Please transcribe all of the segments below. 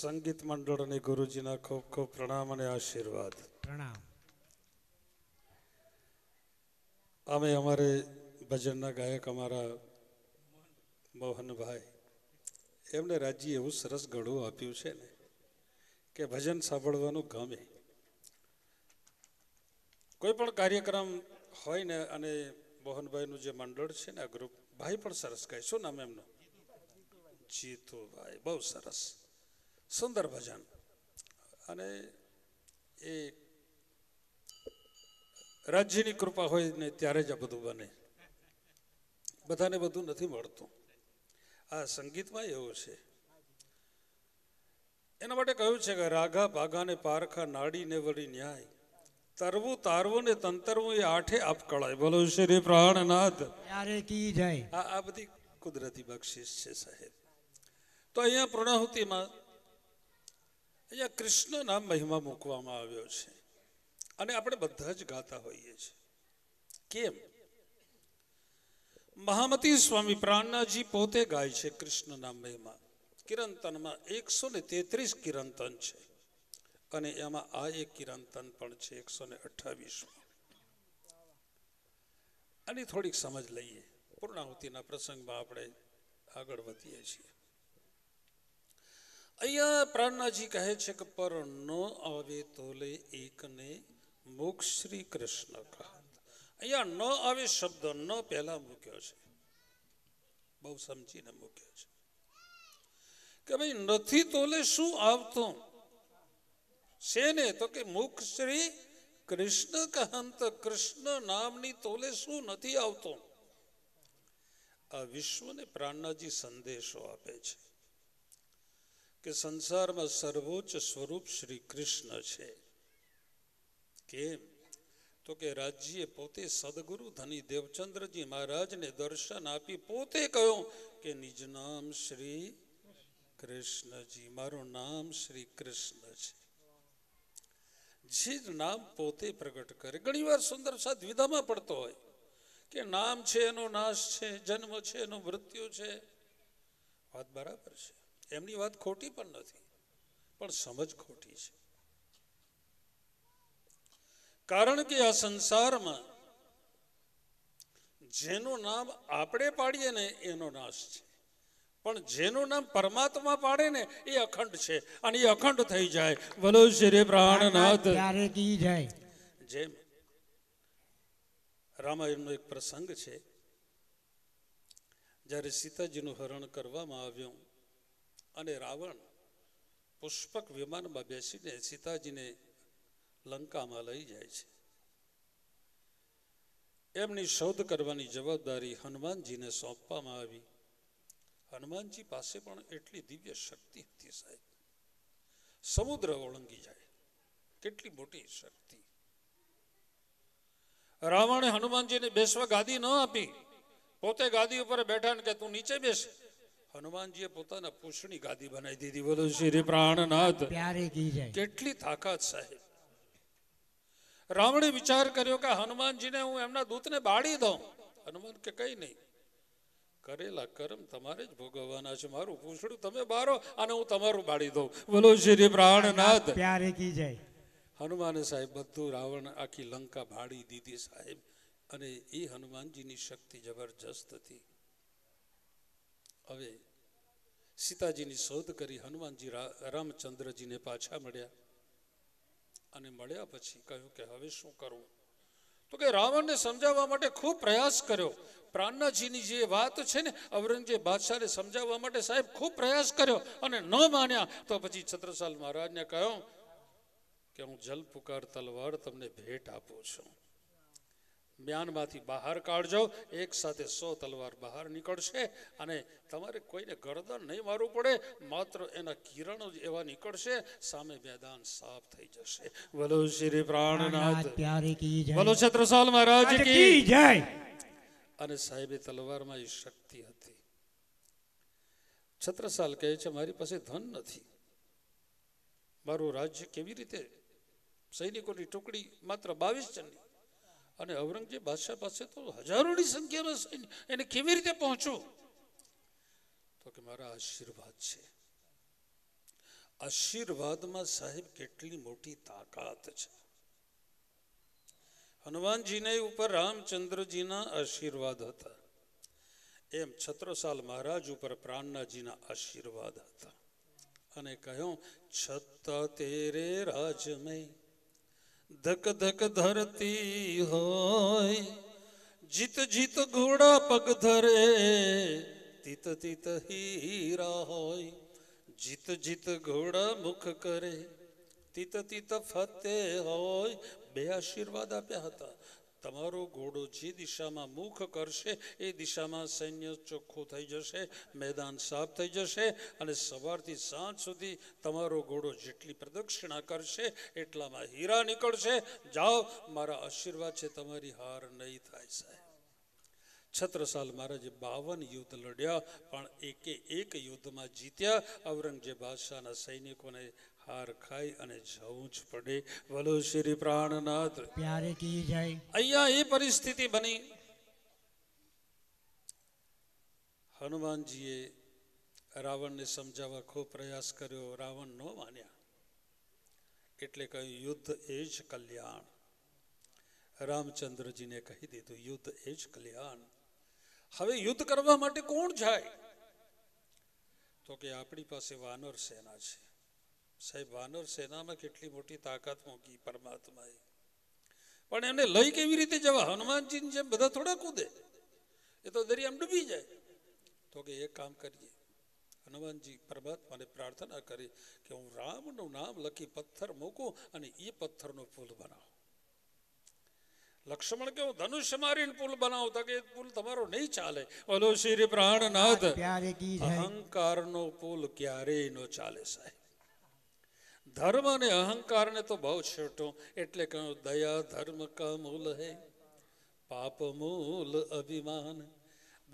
સંગીત મંડળ અને ગુરુજીના ખૂબ ખૂબ પ્રણામ અને આશીર્વાદ પ્રણામ અમે અમારે ભજનના ગાયક અમારા મોહનભાઈ એમને રાજ્ય એવું સરસ ગળું આપ્યું છે ને કે ભજન સાંભળવાનું ગમે કોઈ પણ કાર્યક્રમ હોય ને અને મોહનભાઈનું જે મંડળ છે ને આ ગ્રુપ ભાઈ પણ સરસ ગાય શું નામ એમનું જીતુભાઈ બહુ સરસ સુંદર ભજન અને એ રાજ્યની કૃપા હોય ને ત્યારે જ આ બધું બને બધાને બધું નથી મળતું આ સંગીતમાં એવું છે એના માટે કહ્યું છે કે રાઘા ભાગાને પારખા નાડીને વળી ન્યાય તરવું તારવું ને તંતરવું એ આઠે આપકળાય બોલો શ્રી પ્રાણનાથ કી જાય આ આ બધી કુદરતી બક્ષિસ છે સાહેબ તો અહીંયા પ્રણાહુતિમાં અહીંયા કૃષ્ણના મહિમા મૂકવામાં આવ્યો છે અને આપણે બધા જ ગાતા હોઈએ છીએ કેમ મહામતી સ્વામી પ્રાણનાજી પોતે ગાય છે કૃષ્ણના મહિમા કિરંતનમાં એકસો ને તેત્રીસ કિરંતન છે અને એમાં આ એક કિરંતન પણ છે એકસો ને અઠ્ઠાવીસમાં આની થોડીક સમજ લઈએ પૂર્ણાહુતિના પ્રસંગમાં આપણે આગળ વધીએ છીએ અહીંયા પ્રાણનાજી કહે છે કે પર ન આવે તોલે લે એકને મોક્ષ શ્રી કૃષ્ણ કહા અહીંયા ન આવે શબ્દ ન પહેલા મૂક્યો છે બહુ સમજીને મૂક્યો છે કે ભાઈ નથી તોલે શું આવતું શેને તો કે મુખ શ્રી કૃષ્ણ કહંત કૃષ્ણ નામની તોલે શું નથી આવતો આ વિશ્વને પ્રાણનાજી સંદેશો આપે છે કે સંસારમાં સર્વોચ્ચ સ્વરૂપ શ્રી કૃષ્ણ છે કેમ તો કે રાજ્યે પોતે સદગુરુ ધની દેવચંદ્રજી મહારાજને દર્શન આપી પોતે કહ્યું કે નિજ નામ શ્રી કૃષ્ણજી મારું નામ શ્રી કૃષ્ણ છે જે નામ પોતે પ્રગટ કરે ઘણીવાર સુંદર સાથ વિધામાં પડતો હોય કે નામ છે એનો નાશ છે જન્મ છે એનો મૃત્યુ છે વાત બરાબર છે એમની વાત ખોટી પણ નથી પણ સમજ ખોટી છે કારણ કે આ સંસારમાં જેનું નામ આપણે પાડીએ ને એનો નાશ છે પણ જેનું નામ પરમાત્મા પાડે ને એ અખંડ છે અને એ અખંડ થઈ જાય ભલો શ્રી પ્રાણનાથ જેમ રામાયણનો એક પ્રસંગ છે જ્યારે સીતાજીનું હરણ કરવામાં આવ્યું અને રાવણ પુષ્પક વિમાનમાં બેસીને સીતાજીને લંકામાં લઈ જાય છે એમની શોધ કરવાની જવાબદારી હનુમાનજીને સોંપવામાં આવી હનુમાનજી પાસે પણ એટલી દિવ્ય શક્તિ હતી સાહેબ સમુદ્ર ઓળંગી જાય કેટલી મોટી શક્તિ રાવણે હનુમાનજીને બેસવા ગાદી ન આપી પોતે ગાદી ઉપર બેઠા ને કે તું નીચે બેસ હનુમાનજીએ પોતાના પૂછણી ગાદી બનાવી દીધી બોલો શ્રી પ્રાણનાથ પ્યારે કી કેટલી તાકાત સાહેબ રાવણે વિચાર કર્યો કે હનુમાનજીને હું એમના દૂતને બાળી દઉં હનુમાન કે કઈ નહીં કરેલા કર્મ તમારે જ ભોગવવાના છે મારું પૂછડું તમે બારો અને હું તમારું બાળી દઉં બોલો શ્રી પ્રાણનાથ પ્યારે કી જાય હનુમાન સાહેબ બધું રાવણ આખી લંકા ભાડી દીધી સાહેબ અને એ હનુમાનજીની શક્તિ જબરજસ્ત હતી હવે સીતાજીની શોધ કરી હનુમાનજી રામચંદ્રજીને પાછા મળ્યા અને મળ્યા પછી કહ્યું કે હવે શું કરવું તો કે રાવણને સમજાવવા માટે ખૂબ પ્રયાસ કર્યો પ્રાણનાજીની જે વાત છે ને ઔરંગઝેબ બાદશાહને સમજાવવા માટે સાહેબ ખૂબ પ્રયાસ કર્યો અને ન માન્યા તો પછી છત્રસાલ મહારાજને કહ્યું કે હું જલ પુકાર તલવાર તમને ભેટ આપું છું મ્યાનમાંથી બહાર કાઢજો એક સાથે સો તલવાર બહાર નીકળશે અને તમારે કોઈને ગરદન નહીં મારવું પડે માત્ર એના કિરણો જ એવા નીકળશે સામે મેદાન સાફ થઈ જશે બોલો શ્રી પ્રાણનાથ બોલો છત્રસાલ મહારાજ કી જય અને સાહેબે તલવારમાં એ શક્તિ હતી છત્રસાલ કહે છે મારી પાસે ધન નથી મારું રાજ્ય કેવી રીતે સૈનિકોની ટુકડી માત્ર બાવીસ જણની અને ઔરંગઝેબ બાદશાહ પાસે તો હજારોની સંખ્યામાં સૈન્ય એને કેવી રીતે પહોંચ્યું તો કે મારા આશીર્વાદ છે આશીર્વાદમાં સાહેબ કેટલી મોટી તાકાત છે હનુમાનજીને ઉપર રામચંદ્રજીના આશીર્વાદ હતા એમ છત્રસાલ મહારાજ ઉપર પ્રાણનાજીના આશીર્વાદ હતા અને કહ્યું છતાં તેરે રાજમય ધક ધક ધરતી હોય જીત જીત ઘોડા પગ ધરે તીત તીત હીરા હોય જીત જીત ઘોડા મુખ કરે તીત તીત ફતે હોય બે આશીર્વાદ આપ્યા હતા તમારો ઘોડો જે દિશામાં મુખ કરશે એ દિશામાં સૈન્ય ચોખ્ખું થઈ જશે મેદાન સાફ થઈ જશે અને સવારથી સાંજ સુધી તમારો ઘોડો જેટલી પ્રદક્ષિણા કરશે એટલામાં હીરા નીકળશે જાઓ મારા આશીર્વાદ છે તમારી હાર નહીં થાય સાહેબ છત્રસાલ મહારાજે બાવન યુદ્ધ લડ્યા પણ એકે એક યુદ્ધમાં જીત્યા ઔરંગઝેબ બાદશાહના સૈનિકોને હાર ખાઈ અને જવું જ પડે વલો શ્રી પ્રાણનાથ પ્યારે કી જાય અહીંયા એ પરિસ્થિતિ બની હનુમાનજીએ રાવણને સમજાવવા ખૂબ પ્રયાસ કર્યો રાવણ ન માન્યા એટલે કહ્યું યુદ્ધ એ જ કલ્યાણ રામચંદ્રજીને કહી દીધું યુદ્ધ એ જ કલ્યાણ હવે યુદ્ધ કરવા માટે કોણ જાય તો કે આપણી પાસે વાનર સેના છે સાહેબ વાનર સેનામાં કેટલી મોટી તાકાત મૂકી પરમાત્માએ પણ એને લઈ કેવી રીતે જવા હનુમાનજીને જેમ બધા થોડા કૂદે એ તો દરિયામ ડૂબી જાય તો કે એક કામ કરીએ હનુમાનજી પરમાત્માને પ્રાર્થના કરી કે હું રામનું નામ લખી પથ્થર મૂકું અને એ પથ્થરનો પુલ બનાવો લક્ષ્મણ કે હું ધનુષ્ય મારીને પુલ બનાવતા કે પુલ તમારો નહીં ચાલે ઓલો શ્રી પ્રાણનાથ નો પુલ ક્યારેય નો ચાલે સાહેબ ધર્મ અને અહંકારને તો બહુ છોટો એટલે કહ્યું દયા ધર્મ કા મૂલ હે પાપ મૂલ અભિમાન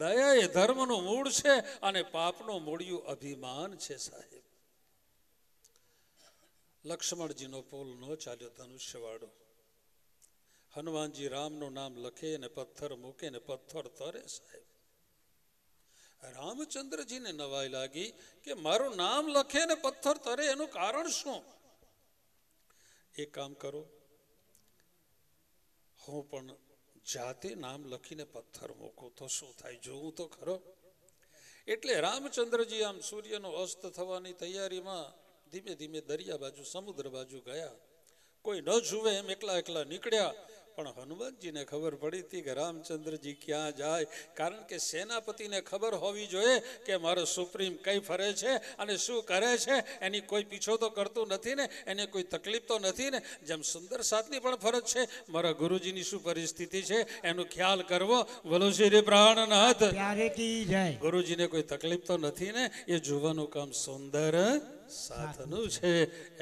દયા એ ધર્મનું મૂળ છે અને પાપનું મૂળિયું અભિમાન છે સાહેબ લક્ષ્મણજીનો પુલ નો ચાલ્યો ધનુષ્યવાળો હનુમાનજી રામનું નામ લખે ને પથ્થર મૂકે ને પથ્થર તરે સાહેબ રામચંદ્રજીને નવાઈ લાગી કે મારું નામ લખે ને પથ્થર તરે એનું કારણ શું એ કામ કરો હું પણ જાતે નામ લખીને પથ્થર મૂકું તો શું થાય જોવું તો ખરો એટલે રામચંદ્રજી આમ સૂર્યનો અસ્ત થવાની તૈયારીમાં ધીમે ધીમે દરિયા બાજુ સમુદ્ર બાજુ ગયા કોઈ ન જુએ એમ એકલા એકલા નીકળ્યા પણ હનુમાનજીને ખબર પડી હતી કે રામચંદ્રજી ક્યાં જાય કારણ કે સેનાપતિને ખબર હોવી જોઈએ કે મારો સુપ્રીમ કઈ ફરે છે અને શું કરે છે એની કોઈ પીછો તો કરતું નથી ને એને કોઈ તકલીફ તો નથી ને જેમ સુંદર સાધની પણ ફરજ છે મારા ગુરુજીની શું પરિસ્થિતિ છે એનો ખ્યાલ કરવો ભલો શ્રી પ્રાણનાથ ગુરુજીને કોઈ તકલીફ તો નથી ને એ જોવાનું કામ સુંદર સાધનું છે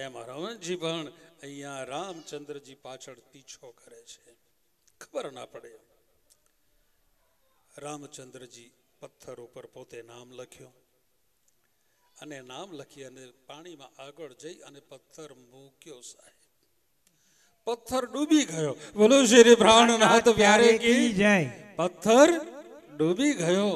એ રમણજી પણ અહીંયા રામચંદ્રજી પાછળ પીછો કરે છે ખબર ના પડે રામચંદ્રજી પથ્થર ઉપર પોતે નામ લખ્યું અને નામ લખી અને પાણીમાં આગળ જઈ અને પથ્થર મૂક્યો સાહેબ પથ્થર ડૂબી ગયો બોલો શ્રી પ્રાણનાથ પ્યારે જાય પથ્થર ડૂબી ગયો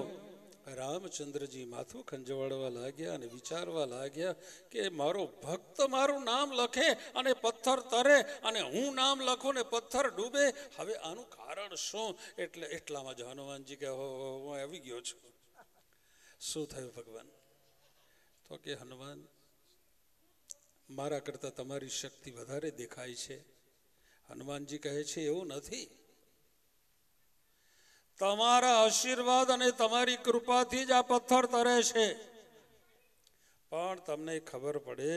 રામચંદ્રજી માથું ખંજવાડવા લાગ્યા અને વિચારવા લાગ્યા કે મારો ભક્ત મારું નામ લખે અને પથ્થર તરે અને હું નામ લખું ને પથ્થર ડૂબે હવે આનું કારણ શું એટલે એટલામાં જ હનુમાનજી કે હું આવી ગયો છું શું થયું ભગવાન તો કે હનુમાન મારા કરતાં તમારી શક્તિ વધારે દેખાય છે હનુમાનજી કહે છે એવું નથી તમારા આશીર્વાદ અને તમારી કૃપાથી જ આ પથ્થર તરે છે પણ તમને ખબર પડે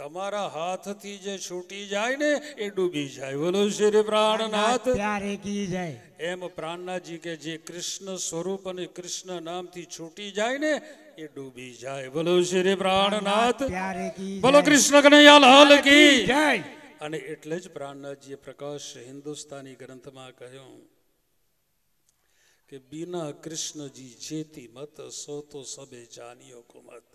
તમારા હાથથી જે છૂટી જાય ને એ ડૂબી જાય બોલો શ્રી પ્રાણનાથ ત્યારે કી જાય એમ પ્રાણનાથજી કે જે કૃષ્ણ સ્વરૂપ અને કૃષ્ણ નામથી છૂટી જાય ને એ ડૂબી જાય બોલો શ્રી પ્રાણનાથ બોલો કૃષ્ણ કનૈયા લાલ કી જાય અને એટલે જ પ્રાણનાથજીએ પ્રકાશ હિન્દુસ્તાની ગ્રંથમાં કહ્યું કે બિના કૃષ્ણજી જેતી મત સો તો સબે જાનીઓ કુમત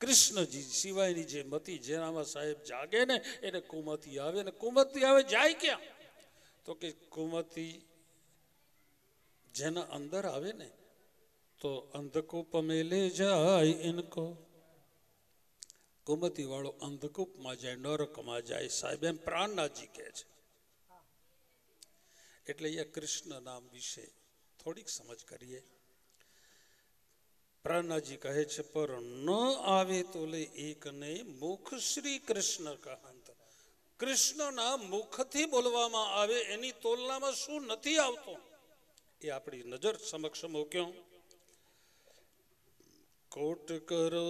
કૃષ્ણજી સિવાયની જે મતી જેનામાં સાહેબ જાગે ને એને કુમતી આવે ને કુમતી આવે જાય ક્યાં તો કે કુમતી જેના અંદર આવે ને તો અંધકો પમેલે જાય ઇનકો કુમતી વાળો અંધકૂપમાં જાય નરકમાં જાય સાહેબ એમ પ્રાણનાજી કહે છે એટલે અહીંયા કૃષ્ણ નામ વિશે થોડીક સમજ કરીએ પ્રાણાજી કહે છે પર ન આવે તો લે એકને મુખ શ્રી કૃષ્ણ કહંત કૃષ્ણના મુખથી બોલવામાં આવે એની તુલનામાં શું નથી આવતો એ આપણી નજર સમક્ષ મૂક્યો કોટ કરો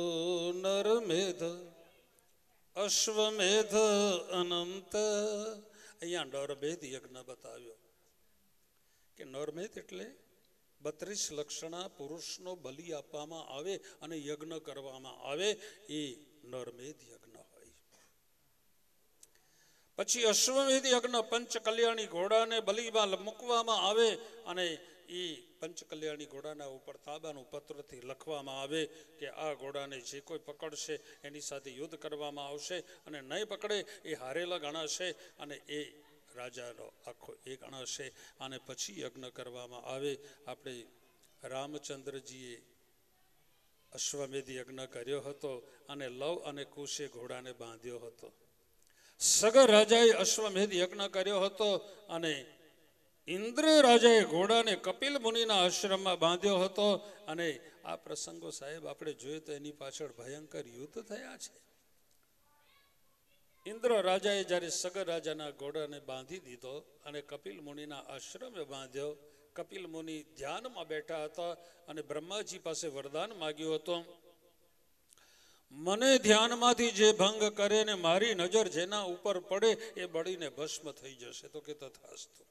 નરમેધ અશ્વમેધ અનંત અહીંયા નરમેધ યજ્ઞ બતાવ્યો કે નરમેધ એટલે બત્રીસ લક્ષણા પુરુષનો બલિ આપવામાં આવે અને યજ્ઞ કરવામાં આવે એ નરમેધ યજ્ઞ હોય પછી અશ્વમેધ યજ્ઞ પંચકલ્યાણી ઘોડાને બલિમાં મૂકવામાં આવે અને એ પંચકલ્યાણી ઘોડાના ઉપર તાબાનું પત્રથી લખવામાં આવે કે આ ઘોડાને જે કોઈ પકડશે એની સાથે યુદ્ધ કરવામાં આવશે અને નહીં પકડે એ હારેલા ગણાશે અને એ રાજાનો આખો એ ગણાશે અને પછી યજ્ઞ કરવામાં આવે આપણે રામચંદ્રજીએ અશ્વમેધ યજ્ઞ કર્યો હતો અને લવ અને કુશે ઘોડાને બાંધ્યો હતો સગર રાજાએ અશ્વમેધ યજ્ઞ કર્યો હતો અને ઇન્દ્ર રાજાએ ઘોડાને કપિલ મુનિના આશ્રમમાં બાંધ્યો હતો અને આ પ્રસંગો સાહેબ આપણે જોઈએ તો એની પાછળ ભયંકર યુદ્ધ થયા છે ઇન્દ્ર રાજાએ જ્યારે સગર રાજાના ઘોડાને બાંધી દીધો અને કપિલ મુનિના આશ્રમે બાંધ્યો કપિલ મુનિ ધ્યાનમાં બેઠા હતા અને બ્રહ્માજી પાસે વરદાન માગ્યું હતું મને ધ્યાનમાંથી જે ભંગ કરે ને મારી નજર જેના ઉપર પડે એ બળીને ભસ્મ થઈ જશે તો કે તથાસ્તુ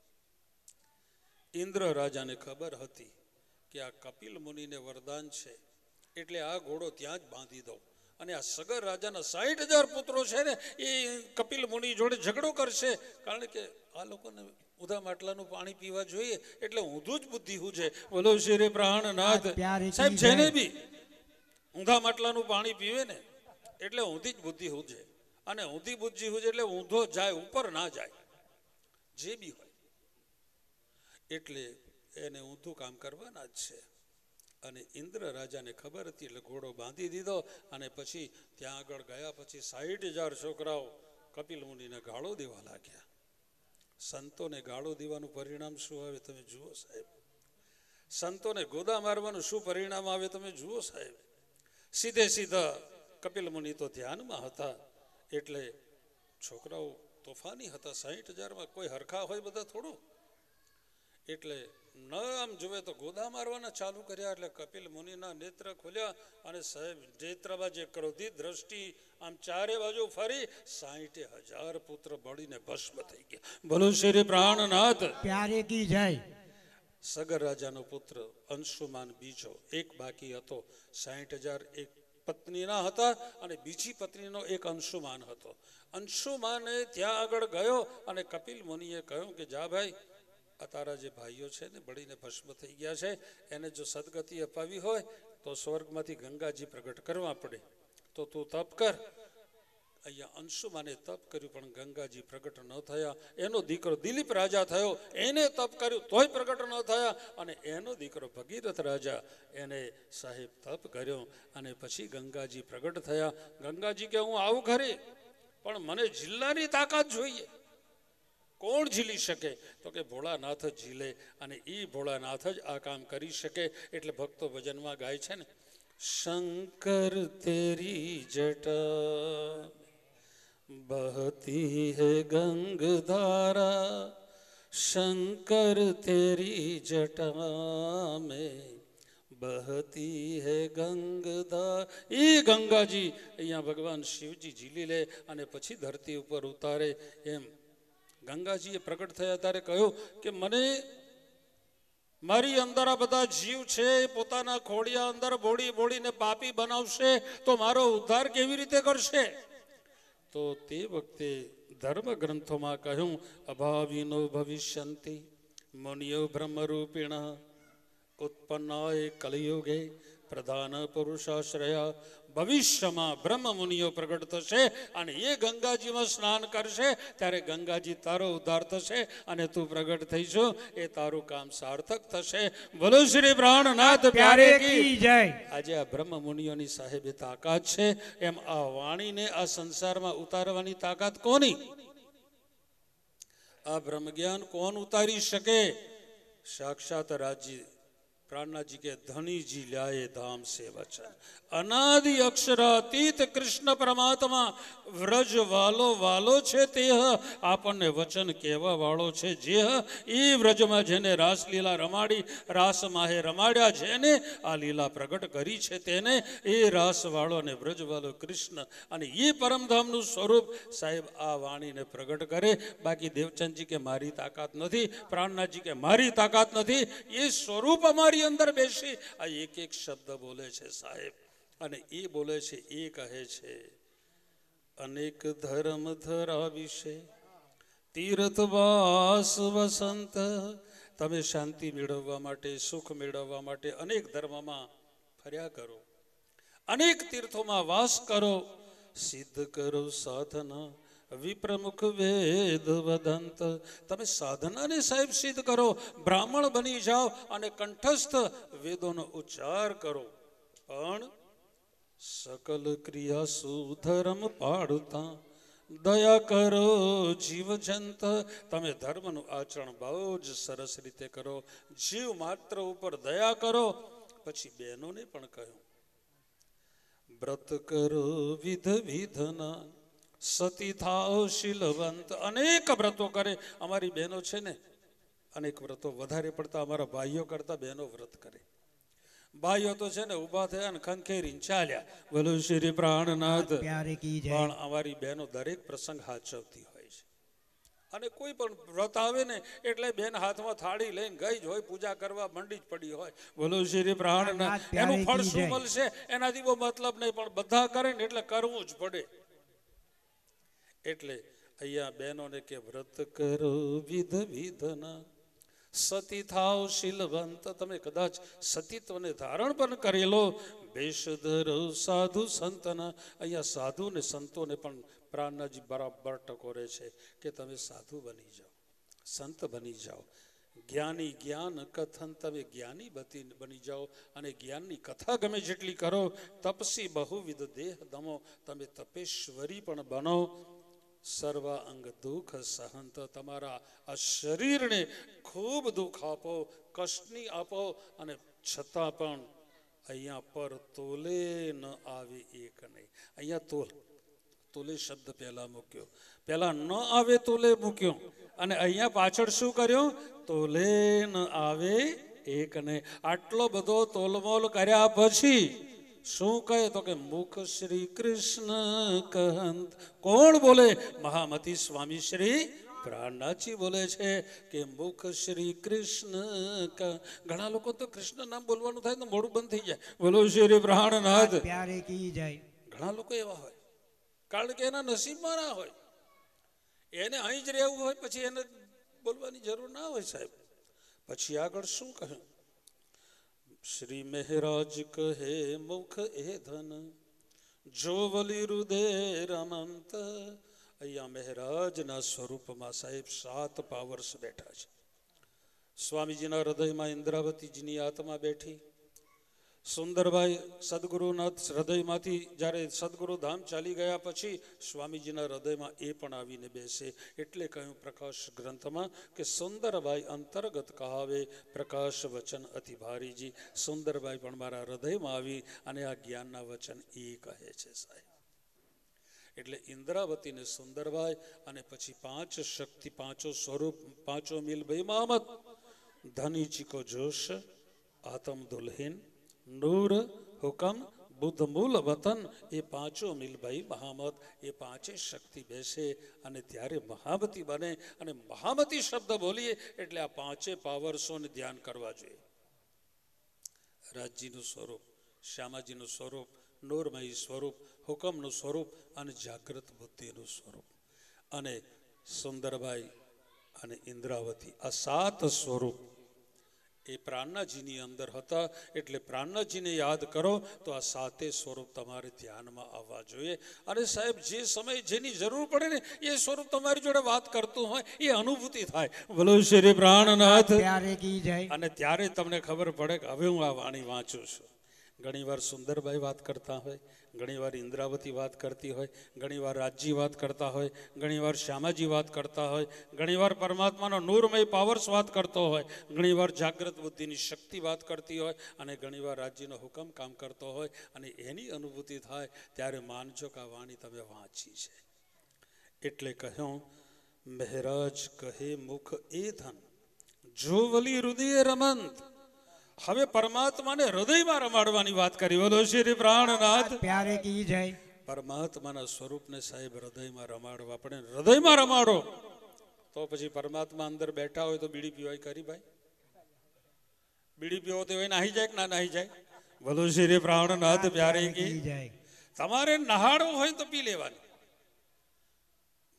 ઇન્દ્ર રાજાને ખબર હતી કે આ કપિલ મુનિને વરદાન છે એટલે આ ઘોડો ત્યાં જ બાંધી દઉં અને આ સગર રાજાના સાહીઠ હજાર પુત્રો છે ને એ કપિલ મુનિ જોડે ઝઘડો કરશે કારણ કે આ લોકોને ઉધા માટલાનું પાણી પીવા જોઈએ એટલે ઊંધું જ બુદ્ધિ હું છે બોલો શ્રી પ્રાણનાથ સાહેબ જેને બી ઊંધા માટલાનું પાણી પીવે ને એટલે ઊંધી જ બુદ્ધિ હું છે અને ઊંધી બુદ્ધિ હું છે એટલે ઊંધો જાય ઉપર ના જાય જે બી હોય એટલે એને ઊંધું કામ કરવાના જ છે અને ઇન્દ્ર રાજાને ખબર હતી એટલે ઘોડો બાંધી દીધો અને પછી ત્યાં આગળ ગયા પછી સાઠ હજાર છોકરાઓ કપિલ મુનિને ગાળો દેવા લાગ્યા સંતોને ગાળો દેવાનું પરિણામ શું આવે તમે જુઓ સાહેબ સંતોને ગોદા મારવાનું શું પરિણામ આવે તમે જુઓ સાહેબ સીધે સીધા કપિલ મુનિ તો ધ્યાનમાં હતા એટલે છોકરાઓ તોફાની હતા સાહીઠ હજારમાં કોઈ હરખા હોય બધા થોડું એટલે ન આમ જુએ તો ગોદા મારવાના ચાલુ કર્યા એટલે કપિલ મુનિના નેત્ર ખોલ્યા અને સાહેબ નેત્રમાં જે ક્રોધી દ્રષ્ટિ આમ ચારે બાજુ ફરી સાહીઠે હજાર પુત્ર બળીને ભસ્મ થઈ ગયા બોલો શ્રી પ્રાણનાથ ત્યારે કી જાય સગર રાજાનો પુત્ર અંશુમાન બીજો એક બાકી હતો સાહીઠ હજાર એક પત્નીના હતા અને બીજી પત્નીનો એક અંશુમાન હતો અંશુમાને ત્યાં આગળ ગયો અને કપિલ મુનિએ કહ્યું કે જા ભાઈ આ તારા જે ભાઈઓ છે ને બળીને ભસ્મ થઈ ગયા છે એને જો સદગતિ અપાવી હોય તો સ્વર્ગમાંથી ગંગાજી પ્રગટ કરવા પડે તો તું તપ કર અહીંયા અંશુમાને તપ કર્યું પણ ગંગાજી પ્રગટ ન થયા એનો દીકરો દિલીપ રાજા થયો એને તપ કર્યું તોય પ્રગટ ન થયા અને એનો દીકરો ભગીરથ રાજા એને સાહેબ તપ કર્યો અને પછી ગંગાજી પ્રગટ થયા ગંગાજી કે હું આવું ઘરે પણ મને જિલ્લાની તાકાત જોઈએ કોણ ઝીલી શકે તો કે ભોળાનાથ જ ઝીલે અને એ ભોળાનાથ જ આ કામ કરી શકે એટલે ભક્તો ભજનમાં ગાય છે ને શંકર તેરી જટ બહતી હે ગંગ ધારા શંકર તેરી જટા મેં બહતી હે ગંગા એ ગંગાજી અહીંયા ભગવાન શિવજી ઝીલી લે અને પછી ધરતી ઉપર ઉતારે એમ ગંગાજીએ પ્રગટ થયા ત્યારે કહ્યું કે મને મારી અંદર આ બધા જીવ છે પોતાના ખોડિયા અંદર બોડી બોડીને પાપી બનાવશે તો મારો ઉદ્ધાર કેવી રીતે કરશે તો તે વખતે ધર્મ ગ્રંથોમાં કહ્યું અભાવીનો ભવિષ્યંતિ મુનિયો બ્રહ્મરૂપિણ ઉત્પન્નાય કલયુગે પ્રધાન પુરુષાશ્રય ભવિષ્યમાં બ્રહ્મ મુનિઓ પ્રગટ થશે અને એ ગંગાજીમાં સ્નાન કરશે ત્યારે ગંગાજી તારો ઉદ્ધાર થશે અને તું પ્રગટ થઈશું એ તારું કામ સાર્થક થશે બોલો શ્રી પ્રાણનાથ પ્યારે કી જય આજે આ બ્રહ્મ મુનિઓની સાહેબે તાકાત છે એમ આ વાણીને આ સંસારમાં ઉતારવાની તાકાત કોની આ બ્રહ્મજ્ઞાન કોણ ઉતારી શકે સાક્ષાત રાજી પ્રાણનાજી કે ધણીજી લ્યાએ ધામ સેવા છે અનાદિ અક્ષરાતીત કૃષ્ણ પરમાત્મા વ્રજ વાલો વાલો છે તે આપણને વચન કહેવા વાળો છે જે એ વ્રજમાં જેને રાસલીલા રમાડી રાસમાં રમાડ્યા જેને આ લીલા પ્રગટ કરી છે તેને એ રાસવાળો અને વ્રજવાલો કૃષ્ણ અને એ પરમધામનું સ્વરૂપ સાહેબ આ વાણીને પ્રગટ કરે બાકી દેવચંદજી કે મારી તાકાત નથી પ્રાણનાથજી કે મારી તાકાત નથી એ સ્વરૂપ અમારી આપણી અંદર બેસી આ એક એક શબ્દ બોલે છે સાહેબ અને એ બોલે છે એ કહે છે અનેક ધર્મ ધરા વિશે તીર્થવાસ વસંત તમે શાંતિ મેળવવા માટે સુખ મેળવવા માટે અનેક ધર્મમાં ફર્યા કરો અનેક તીર્થોમાં વાસ કરો સિદ્ધ કરો સાધના વિપ્રમુખ વેદ વદંત તમે સાધનાને સાહેબ સિદ્ધ કરો બ્રાહ્મણ બની જાઓ અને કંઠસ્થ વેદોનો ઉચ્ચાર કરો પણ સકલ ક્રિયા સુધર્મ પાડતા દયા કરો જીવજંત તમે ધર્મનું આચરણ બહુ જ સરસ રીતે કરો જીવ માત્ર ઉપર દયા કરો પછી બહેનોને પણ કહ્યું વ્રત કરો વિધ વિધના સતી થાવ શીલવંત અનેક વ્રતો કરે અમારી બહેનો છે ને અનેક વ્રતો વધારે પડતા અમારા ભાઈઓ કરતા બહેનો વ્રત કરે ભાઈઓ તો છે ને ઊભા થયા ને ખંખેરી ચાલ્યા બોલો શ્રી પ્રાણનાથ પણ અમારી બહેનો દરેક પ્રસંગ હાચવતી હોય છે અને કોઈ પણ વ્રત આવે ને એટલે બેન હાથમાં થાળી લઈને ગઈ જ હોય પૂજા કરવા મંડી જ પડી હોય બોલો શ્રી પ્રાણનાથ એનું ફળ શું મળશે એનાથી બહુ મતલબ નહીં પણ બધા કરે ને એટલે કરવું જ પડે એટલે અહીંયા બહેનોને કે વ્રત કરો વિધ વિધના સતી થાવ શીલવંત તમે કદાચ સતીત્વને ધારણ પણ કરેલો ભેષ સાધુ સંતના અહીંયા સાધુ ને સંતોને પણ પ્રાણના જ બરાબર ટકોરે છે કે તમે સાધુ બની જાઓ સંત બની જાઓ જ્ઞાની જ્ઞાન કથન તમે જ્ઞાની બતી બની જાઓ અને જ્ઞાનની કથા ગમે જેટલી કરો તપસી બહુવિધ દેહ દમો તમે તપેશ્વરી પણ બનો સર્વા અંગ દુઃખ સહંત તમારા આ શરીરને ખૂબ દુઃખ આપો કષ્ટની આપો અને છતાં પણ અહીંયા પર તોલે ન આવે એક નહીં અહીંયા તોલ તોલે શબ્દ પહેલા મૂક્યો પહેલા ન આવે તોલે મૂક્યો અને અહીંયા પાછળ શું કર્યું તોલે ન આવે એક નહીં આટલો બધો તોલમોલ કર્યા પછી શું કહે તો કે મુખ શ્રી કૃષ્ણ કહંત કોણ બોલે મહામતી સ્વામી શ્રી પ્રાણનાથજી બોલે છે કે મુખ શ્રી કૃષ્ણ ઘણા લોકો તો કૃષ્ણ નામ બોલવાનું થાય તો મોડું બંધ થઈ જાય બોલો શ્રી પ્રાણનાથ ત્યારે કી જાય ઘણા લોકો એવા હોય કારણ કે એના નસીબમાં ના હોય એને અહીં જ રહેવું હોય પછી એને બોલવાની જરૂર ના હોય સાહેબ પછી આગળ શું કહ્યું શ્રી મહેરાજ કહે મુખ એ ધન જોવલી વલી હૃદય રમંત અહીંયા મહેરાજના સ્વરૂપમાં સાહેબ સાત પાવર્સ બેઠા છે સ્વામીજીના હૃદયમાં ઇન્દ્રાવતીજીની આત્મા બેઠી સુંદરભાઈ સદગુરુનાથ હૃદયમાંથી જ્યારે સદગુરુ ધામ ચાલી ગયા પછી સ્વામીજીના હૃદયમાં એ પણ આવીને બેસે એટલે કહ્યું પ્રકાશ ગ્રંથમાં કે સુંદરભાઈ અંતર્ગત કહાવે પ્રકાશ વચન અતિ ભારીજી સુંદરભાઈ પણ મારા હૃદયમાં આવી અને આ જ્ઞાનના વચન એ કહે છે સાહેબ એટલે ઇન્દ્રાવતીને સુંદરભાઈ અને પછી પાંચ શક્તિ પાંચો સ્વરૂપ પાંચો મિલ ભાઈ મહમદ ધની જોશ આતમ દુલ્હીન નૂર હુકમ બુદ્ધમૂલ વતન એ પાંચો મિલભાઈ મહામત એ પાંચે શક્તિ બેસે અને ત્યારે મહામતી બને અને મહામતી શબ્દ બોલીએ એટલે આ પાંચે પાવર્સોને ધ્યાન કરવા જોઈએ રાજજીનું સ્વરૂપ શ્યામાજીનું સ્વરૂપ નોરમયી સ્વરૂપ હુકમનું સ્વરૂપ અને જાગૃત બુદ્ધિનું સ્વરૂપ અને સુંદરભાઈ અને ઇન્દ્રાવતી આ સાત સ્વરૂપ એ પ્રાણનાજીની અંદર હતા એટલે પ્રાણનાજીને યાદ કરો તો આ સાતે સ્વરૂપ તમારે ધ્યાનમાં આવવા જોઈએ અને સાહેબ જે સમય જેની જરૂર પડે ને એ સ્વરૂપ તમારી જોડે વાત કરતું હોય એ અનુભૂતિ થાય બોલો શ્રી પ્રાણનાથ અને ત્યારે તમને ખબર પડે કે હવે હું આ વાણી વાંચું છું ઘણીવાર સુંદરભાઈ વાત કરતા હોય ઘણીવાર ઇન્દ્રાવતી વાત કરતી હોય ઘણીવાર રાજજી વાત કરતા હોય ઘણીવાર શ્યામાજી વાત કરતા હોય ઘણીવાર પરમાત્માનો નૂરમય પાવર્સ વાત કરતો હોય ઘણીવાર જાગ્રત બુદ્ધિની શક્તિ વાત કરતી હોય અને ઘણીવાર રાજ્યનો હુકમ કામ કરતો હોય અને એની અનુભૂતિ થાય ત્યારે માનજો કે આ વાણી તમે વાંચી છે એટલે કહ્યું મહેરાજ કહે મુખ એ ધન જોવલી રુદિય રમંત હવે પરમાત્માને હૃદયમાં રમાડવાની વાત કરી બોલો શ્રી પ્રાણનાથ પ્યારે કી જય પરમાત્માના સ્વરૂપને સાહેબ હૃદયમાં રમાડો આપણે હૃદયમાં રમાડો તો પછી પરમાત્મા અંદર બેઠા હોય તો બીડી પીવાય કરી ભાઈ બીડી પીવો તો એ નાહી જાય કે ના નાહી જાય બોલો શ્રી પ્રાણનાથ પ્યારે કી જાય તમારે નહાડવું હોય તો પી લેવાની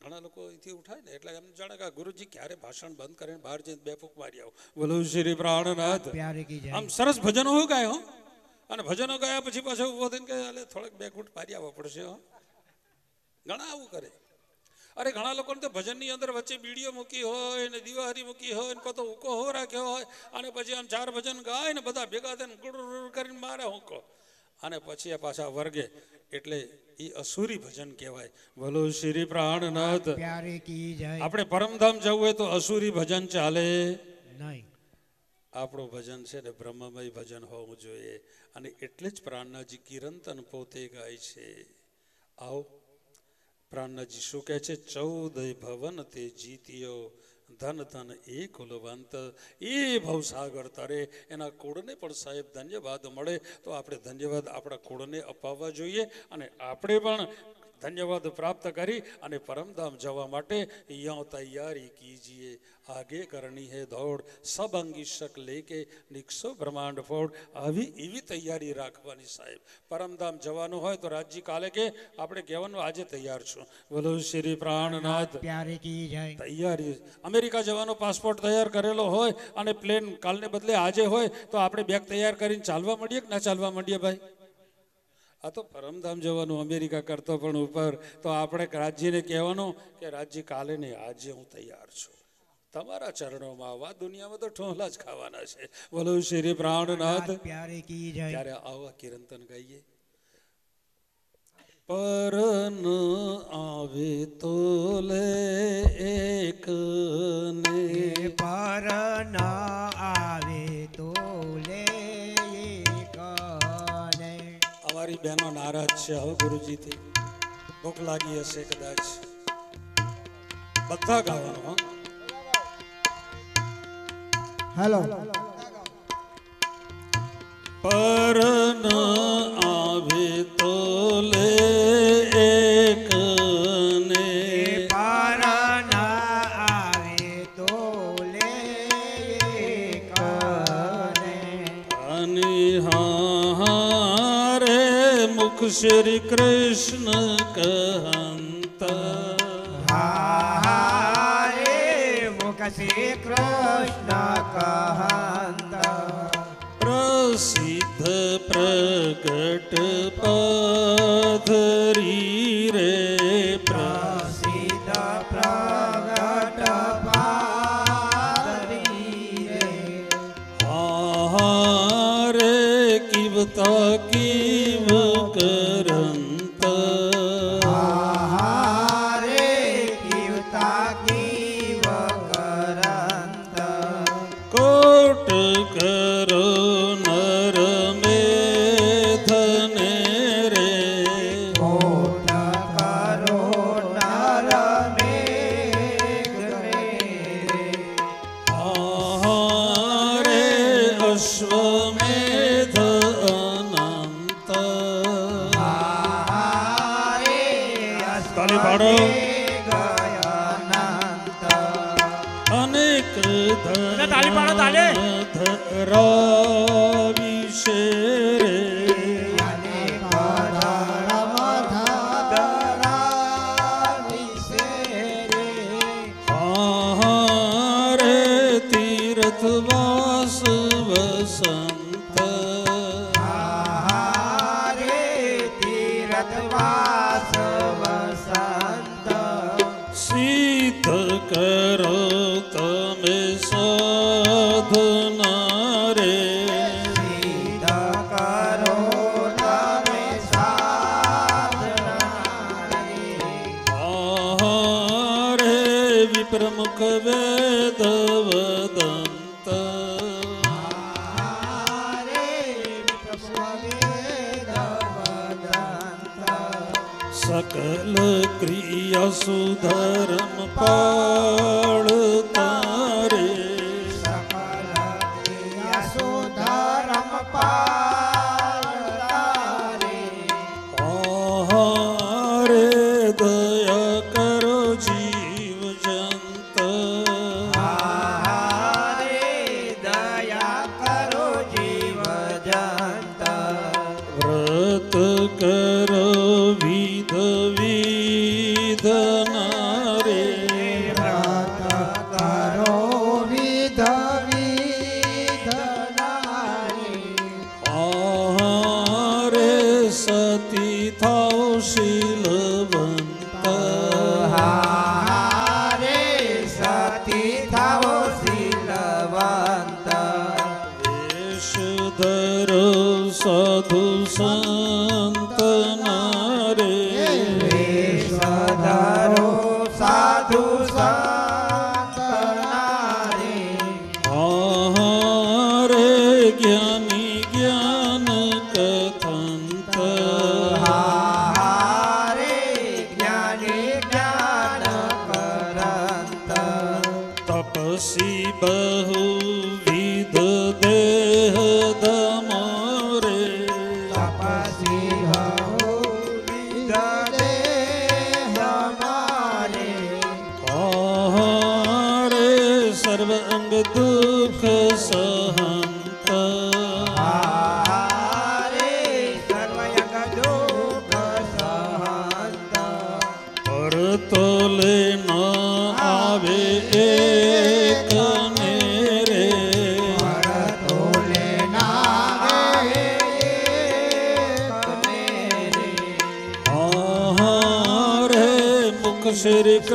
ઘણા લોકો અહીંથી ઉઠાય ને એટલે એમ જાણે કે ગુરુજી ક્યારે ભાષણ બંધ કરીને બહાર જઈને બે ફૂક મારી આવો બોલો શ્રી પ્રાણનાથ આમ સરસ ભજનો હું ગાય હો અને ભજનો ગયા પછી પાછો ઉભો થઈને કહે અલે થોડાક બે ઘૂંટ મારી આવવા પડશે હો ઘણા આવું કરે અરે ઘણા લોકોને તો ભજનની અંદર વચ્ચે બીડીઓ મૂકી હોય ને દિવાહરી મૂકી હોય ને કોતો ઉકો હો રાખ્યો હોય અને પછી આમ ચાર ભજન ગાય ને બધા ભેગા થઈને ગુડ કરીને મારે હુંકો અને પછી એ પાછા વર્ગે એટલે એ અસુરી ભજન કહેવાય ભલો શ્રી પ્રાણનાથ આપણે પરમધામ જવું હોય તો અસુરી ભજન ચાલે નહીં આપણું ભજન છે ને બ્રહ્મમય ભજન હોવું જોઈએ અને એટલે જ પ્રાણનાજી કિરંતન પોતે ગાય છે આવો પ્રાણનાજી શું કહે છે ચૌદય ભવન તે જીત્યો ધન ધન એ કુલવંત એ ભવસાગર તરે એના કુળને પણ સાહેબ ધન્યવાદ મળે તો આપણે ધન્યવાદ આપણા કુળને અપાવવા જોઈએ અને આપણે પણ ધન્યવાદ પ્રાપ્ત કરી અને પરમધામ જવા માટે યો તૈયારી કીજીએ આગે કરણી હે દોડ સબ અંગીશક લેકે નિક્ષો બ્રહ્માંડ ફોડ આવી એવી તૈયારી રાખવાની સાહેબ પરમધામ જવાનું હોય તો રાજજી કાલે કે આપણે કહેવાનું આજે તૈયાર છું બોલો શ્રી પ્રાણનાથ તૈયારી અમેરિકા જવાનો પાસપોર્ટ તૈયાર કરેલો હોય અને પ્લેન કાલને બદલે આજે હોય તો આપણે બેગ તૈયાર કરીને ચાલવા મળીએ કે ના ચાલવા મળીએ ભાઈ આ તો પરમધામ જવાનું અમેરિકા કરતો પણ ઉપર તો આપણે રાજજીને કહેવાનું કે રાજજી કાલે નહીં આજે હું તૈયાર છું તમારા ચરણોમાં આવવા દુનિયામાં તો ઠોંલા જ ખાવાના છે બોલો શ્રી પ્રાણનાથ ત્યારે આવા કીર્તન ગાઈએ પરન આવે તો લે એક ને પરન આવે તો तारी बहनों नाराज है गुरु जी थी भूख लगी हे कदाच बता गा हेलो पर न आवे तो ले મુખ શ્રી કૃષ્ણ કહંતા હરે મુખ શ્રી કૃષ્ણ કહંતા પ્રસિદ્ધ પ્રગટ પધરી રે પ્રસિદ્ધ પ્રગટ પધરી રે હરે કિવતક मुखवेदवदन्त सकलक्रियसुधर्मपा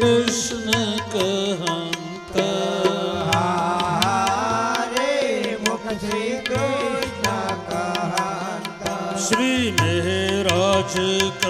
કૃષ્ણ કહંત હરે શ્રી કૃષ્ણ કહંત શ્રી મેરાજ ક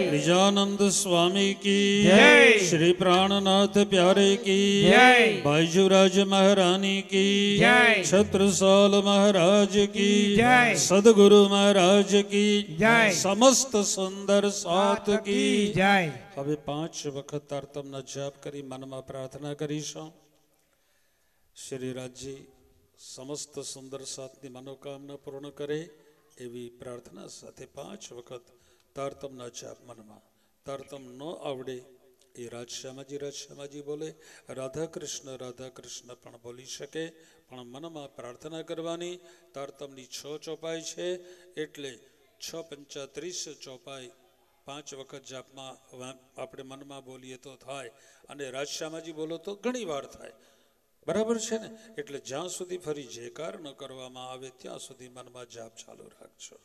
बैजानंद स्वामी की जय श्री प्राणनाथ प्यारे की जय बाईजूराज महारानी की जय छत्रसाल महाराज की जय सदगुरु महाराज की जय समस्त सुंदर साथ की जय હવે પાંચ વખત તારતમના જાપ કરી મનમાં પ્રાર્થના કરીશું શ્રી રાજજી સમસ્ત સુંદર સાથની મનોકામના પૂર્ણ કરે એવી પ્રાર્થના સાથે પાંચ વખત તાર તમને મનમાં તારતમ ન આવડે એ રાજશ્યામાજી રાજશ્યામાજી બોલે રાધા કૃષ્ણ રાધા કૃષ્ણ પણ બોલી શકે પણ મનમાં પ્રાર્થના કરવાની તારતમની છ ચોપાઈ છે એટલે છ પંચાત્રીસ ચોપાઈ પાંચ વખત જાપમાં આપણે મનમાં બોલીએ તો થાય અને રાજશ્યામાજી બોલો તો ઘણી વાર થાય બરાબર છે ને એટલે જ્યાં સુધી ફરી જેકાર ન કરવામાં આવે ત્યાં સુધી મનમાં જાપ ચાલુ રાખજો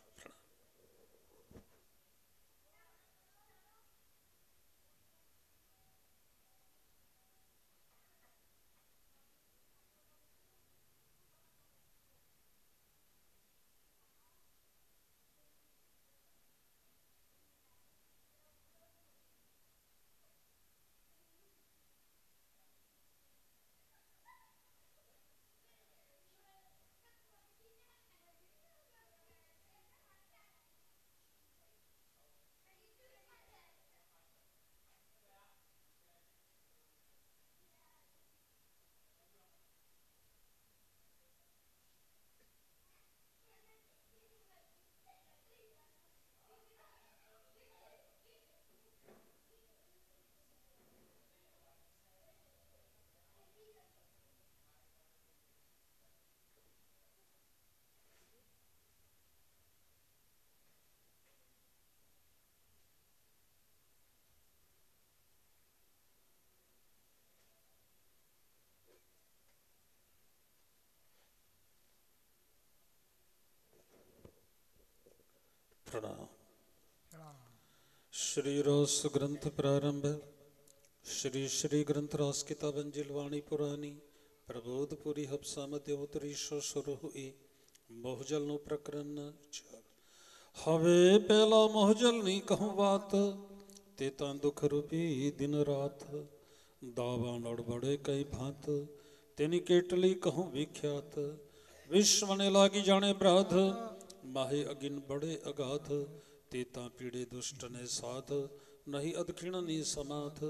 પ્રણામ શ્રી રસ ગ્રંથ પ્રારંભ શ્રી શ્રી ગ્રંથ રસ કિતાબ અંજિલ વાણી પુરાણી પ્રબોધપુરી હબસામાં દેવોતરીશો શરૂ હોઈ બહુજલનું પ્રકરણ હવે પહેલા મોહજલની કહું વાત તે ત્યાં દુઃખરૂપી દિન રાત દાવા નડબડે કઈ ભાત તેની કેટલી કહું વિખ્યાત વિશ્વને લાગી જાણે બ્રાધ માહે અગિન બળે અગાથ તે તાં પીડે દુષ્ટને સાથ નહીં અદખીણની સમાથ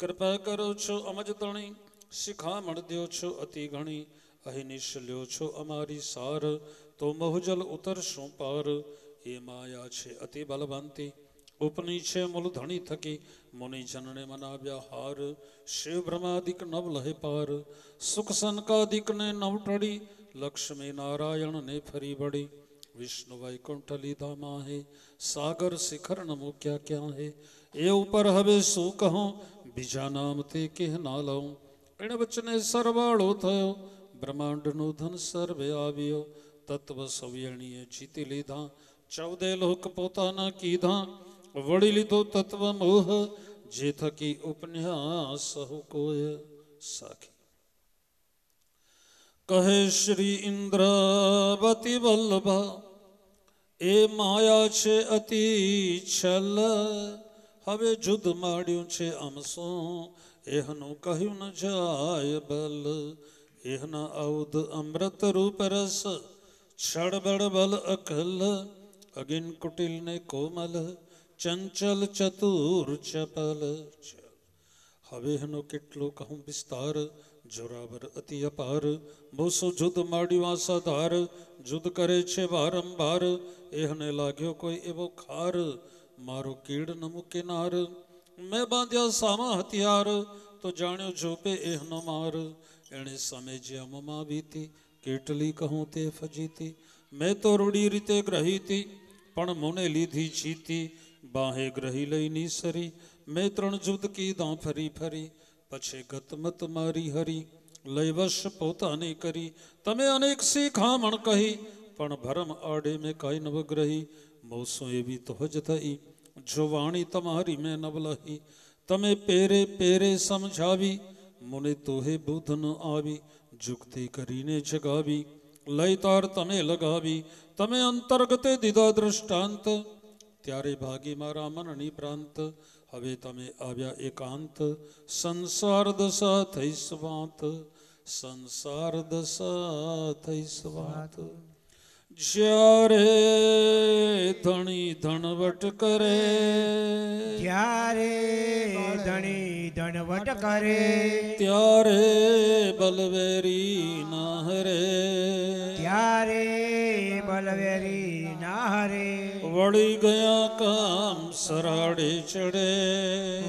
કૃપા કરો છો અમજ તણી શિખામણ દો છો અતિ ઘણી અહીં નિશલ્યો છો અમારી સાર તો મહુજલ ઉતરશું પાર એ માયા છે અતિ બલવંતી ઉપની છે મૂલધણી થકી મુનિ જનને મનાવ્યા હાર શિવ બ્રહ્માદિક નવ લહે પાર સુખ સંકાદિક ને નવ ટળી લક્ષ્મી નારાયણ ને ફરી વળી विष्णु वैकुंठ लीधा माहे सागर शिखर नमो क्या क्या है ये ऊपर हवे सो कहो बीजा नाम ते केह ना लो इन वचने सर्वाड़ो थयो ब्रह्मांड नो धन सर्वे आवियो तत्व सव्यણીએ જીતી લીધા ચૌદે લોક પોતાના કીધા વળી લીધો તત્વ મોહ જે થકી ઉપન્યાસ સહુ કોય સાખી કહે શ્રી ઇન્દ્રવતી વલ્લભા એ માયા છે અતિ છલ હવે જુદ્ધ માંડ્યું છે અમસો એહનું કહ્યું ન જાય બલ એહના ઔદ અમૃત રૂપ રસ છળબળ બલ અકલ અગિન કુટિલ ને કોમલ ચંચલ ચતુર ચપલ હવે એનો કેટલો કહું વિસ્તાર જોરાવર અતિ અપાર બોસો જુદ્ધ માડ્યું આસાધાર જુદ કરે છે વારંવાર એહને લાગ્યો કોઈ એવો ખાર મારો કીડ ન મૂકેનાર મેં બાંધ્યા સામા હથિયાર તો જાણ્યો જોપે એહનો માર એણે સામે જે અમમાં વીતી કેટલી કહું તે ફજીતી મેં તો રૂડી રીતે ગ્રહીતી પણ મને લીધી જીતી બાહે ગ્રહી લઈ સરી મેં ત્રણ જુદ કીધા ફરી ફરી પછી ગતમત મારી હરી લયવશ પોતાની કરી તમે અનેક શીખામણ કહી પણ ભરમ આડે મેં કાંઈ નવગ્રહી મોસો એવી તો જ થઈ જો વાણી તમારી મેં નવલહી તમે પેરે પેરે સમજાવી મને તોહે બુદ્ધ ન આવી જુગતિ કરીને જગાવી લય તાર તમે લગાવી તમે અંતર્ગતે દીધા દ્રષ્ટાંત ત્યારે ભાગી મારા મનની પ્રાંત હવે તમે આવ્યા એકાંત સંસાર દશા થઈ સ્વાત સંસાર દશા થઈ સ્વાત જ્યારે ધણી ધણવટ કરે જ્યારે ધણી ધણવટ કરે ત્યારે બલવેરી ના હરે ત્યારે બલવેરી ના વળી ગયા કામ સરાડે ચડે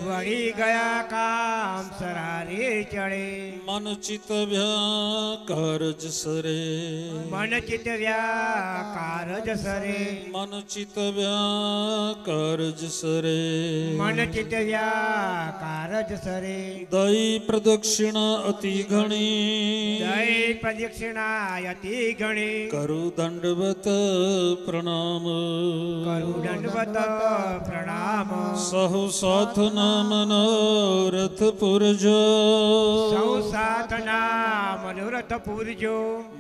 વળી ગયા કામ સરાડે ચડે મન ચિતવ્યા કારજ સરે મન ચિતવ્યા કારજ સરે મન ચિતવ્યા કારજ સરે મન ચિતવ્યા કારજ સરે દઈ પ્રદક્ષિણા અતિ ઘણી દઈ પ્રદક્ષિણા અતિ ઘણી કરું દંડવત પ્રણામ કરુ દંડવત પ્રણામ સહુ સાધના મનોરથ પુરજો સૌ સાધના મનોરથ પુરજો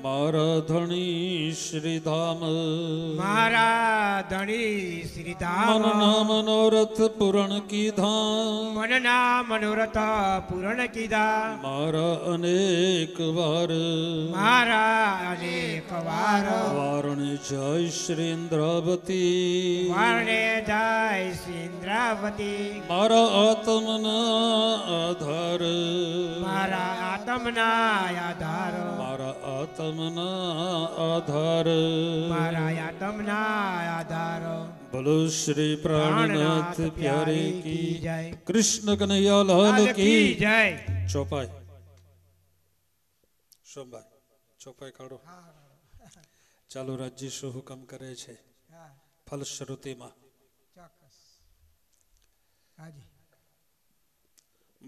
મારા ધણી શ્રીધામ મારા ધણી શ્રીધામ મનના મનોરથ પૂરણ કીધા મનના મનોરથ પૂરણ કીધા મારા અનેક વાર મારા અનેક વાર વારણ જય શ્રી ઇન્દ્રાવતી ઇન્દ્રાવતી વર્ણે જાય ઇન્દ્રાવતી મારા આત્મના આધાર મારા આત્મના આધાર મારા આત્મના આધાર મારા આત્મના આધાર બોલો શ્રી પ્રાણનાથ પ્યારે કી જય કૃષ્ણ કનૈયા લાલ કી જય ચોપાઈ શોભાઈ ચોપાઈ કાઢો ચાલો રાજજી શું હુકમ કરે છે ફલશ્રુતિમાં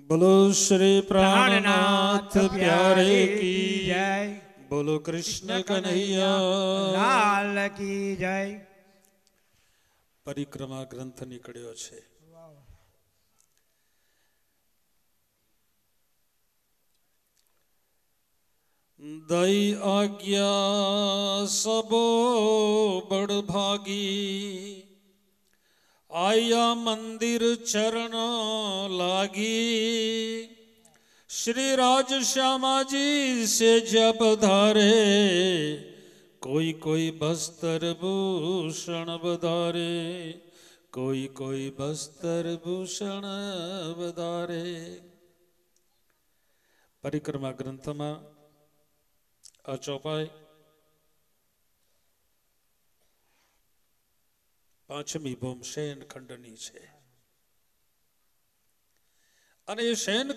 બોલો શ્રી પ્રાણનાથ પ્યારે કી જય બોલો કૃષ્ણ કનૈયા લાલ કી જય પરિક્રમા ગ્રંથ નીકળ્યો છે દઈ આજ્ઞા સબો બડભાગી આયા મંદિર ચરણ લાગી શ્રી રાજ શ્યામાજી સે જબ ધારે કોઈ કોઈ બસ્તર ભૂષણ વધારે કોઈ કોઈ બસ્તર ભૂષણ વધારે પરિક્રમા ગ્રંથમાં આ ચોપાઈ અને એ શેન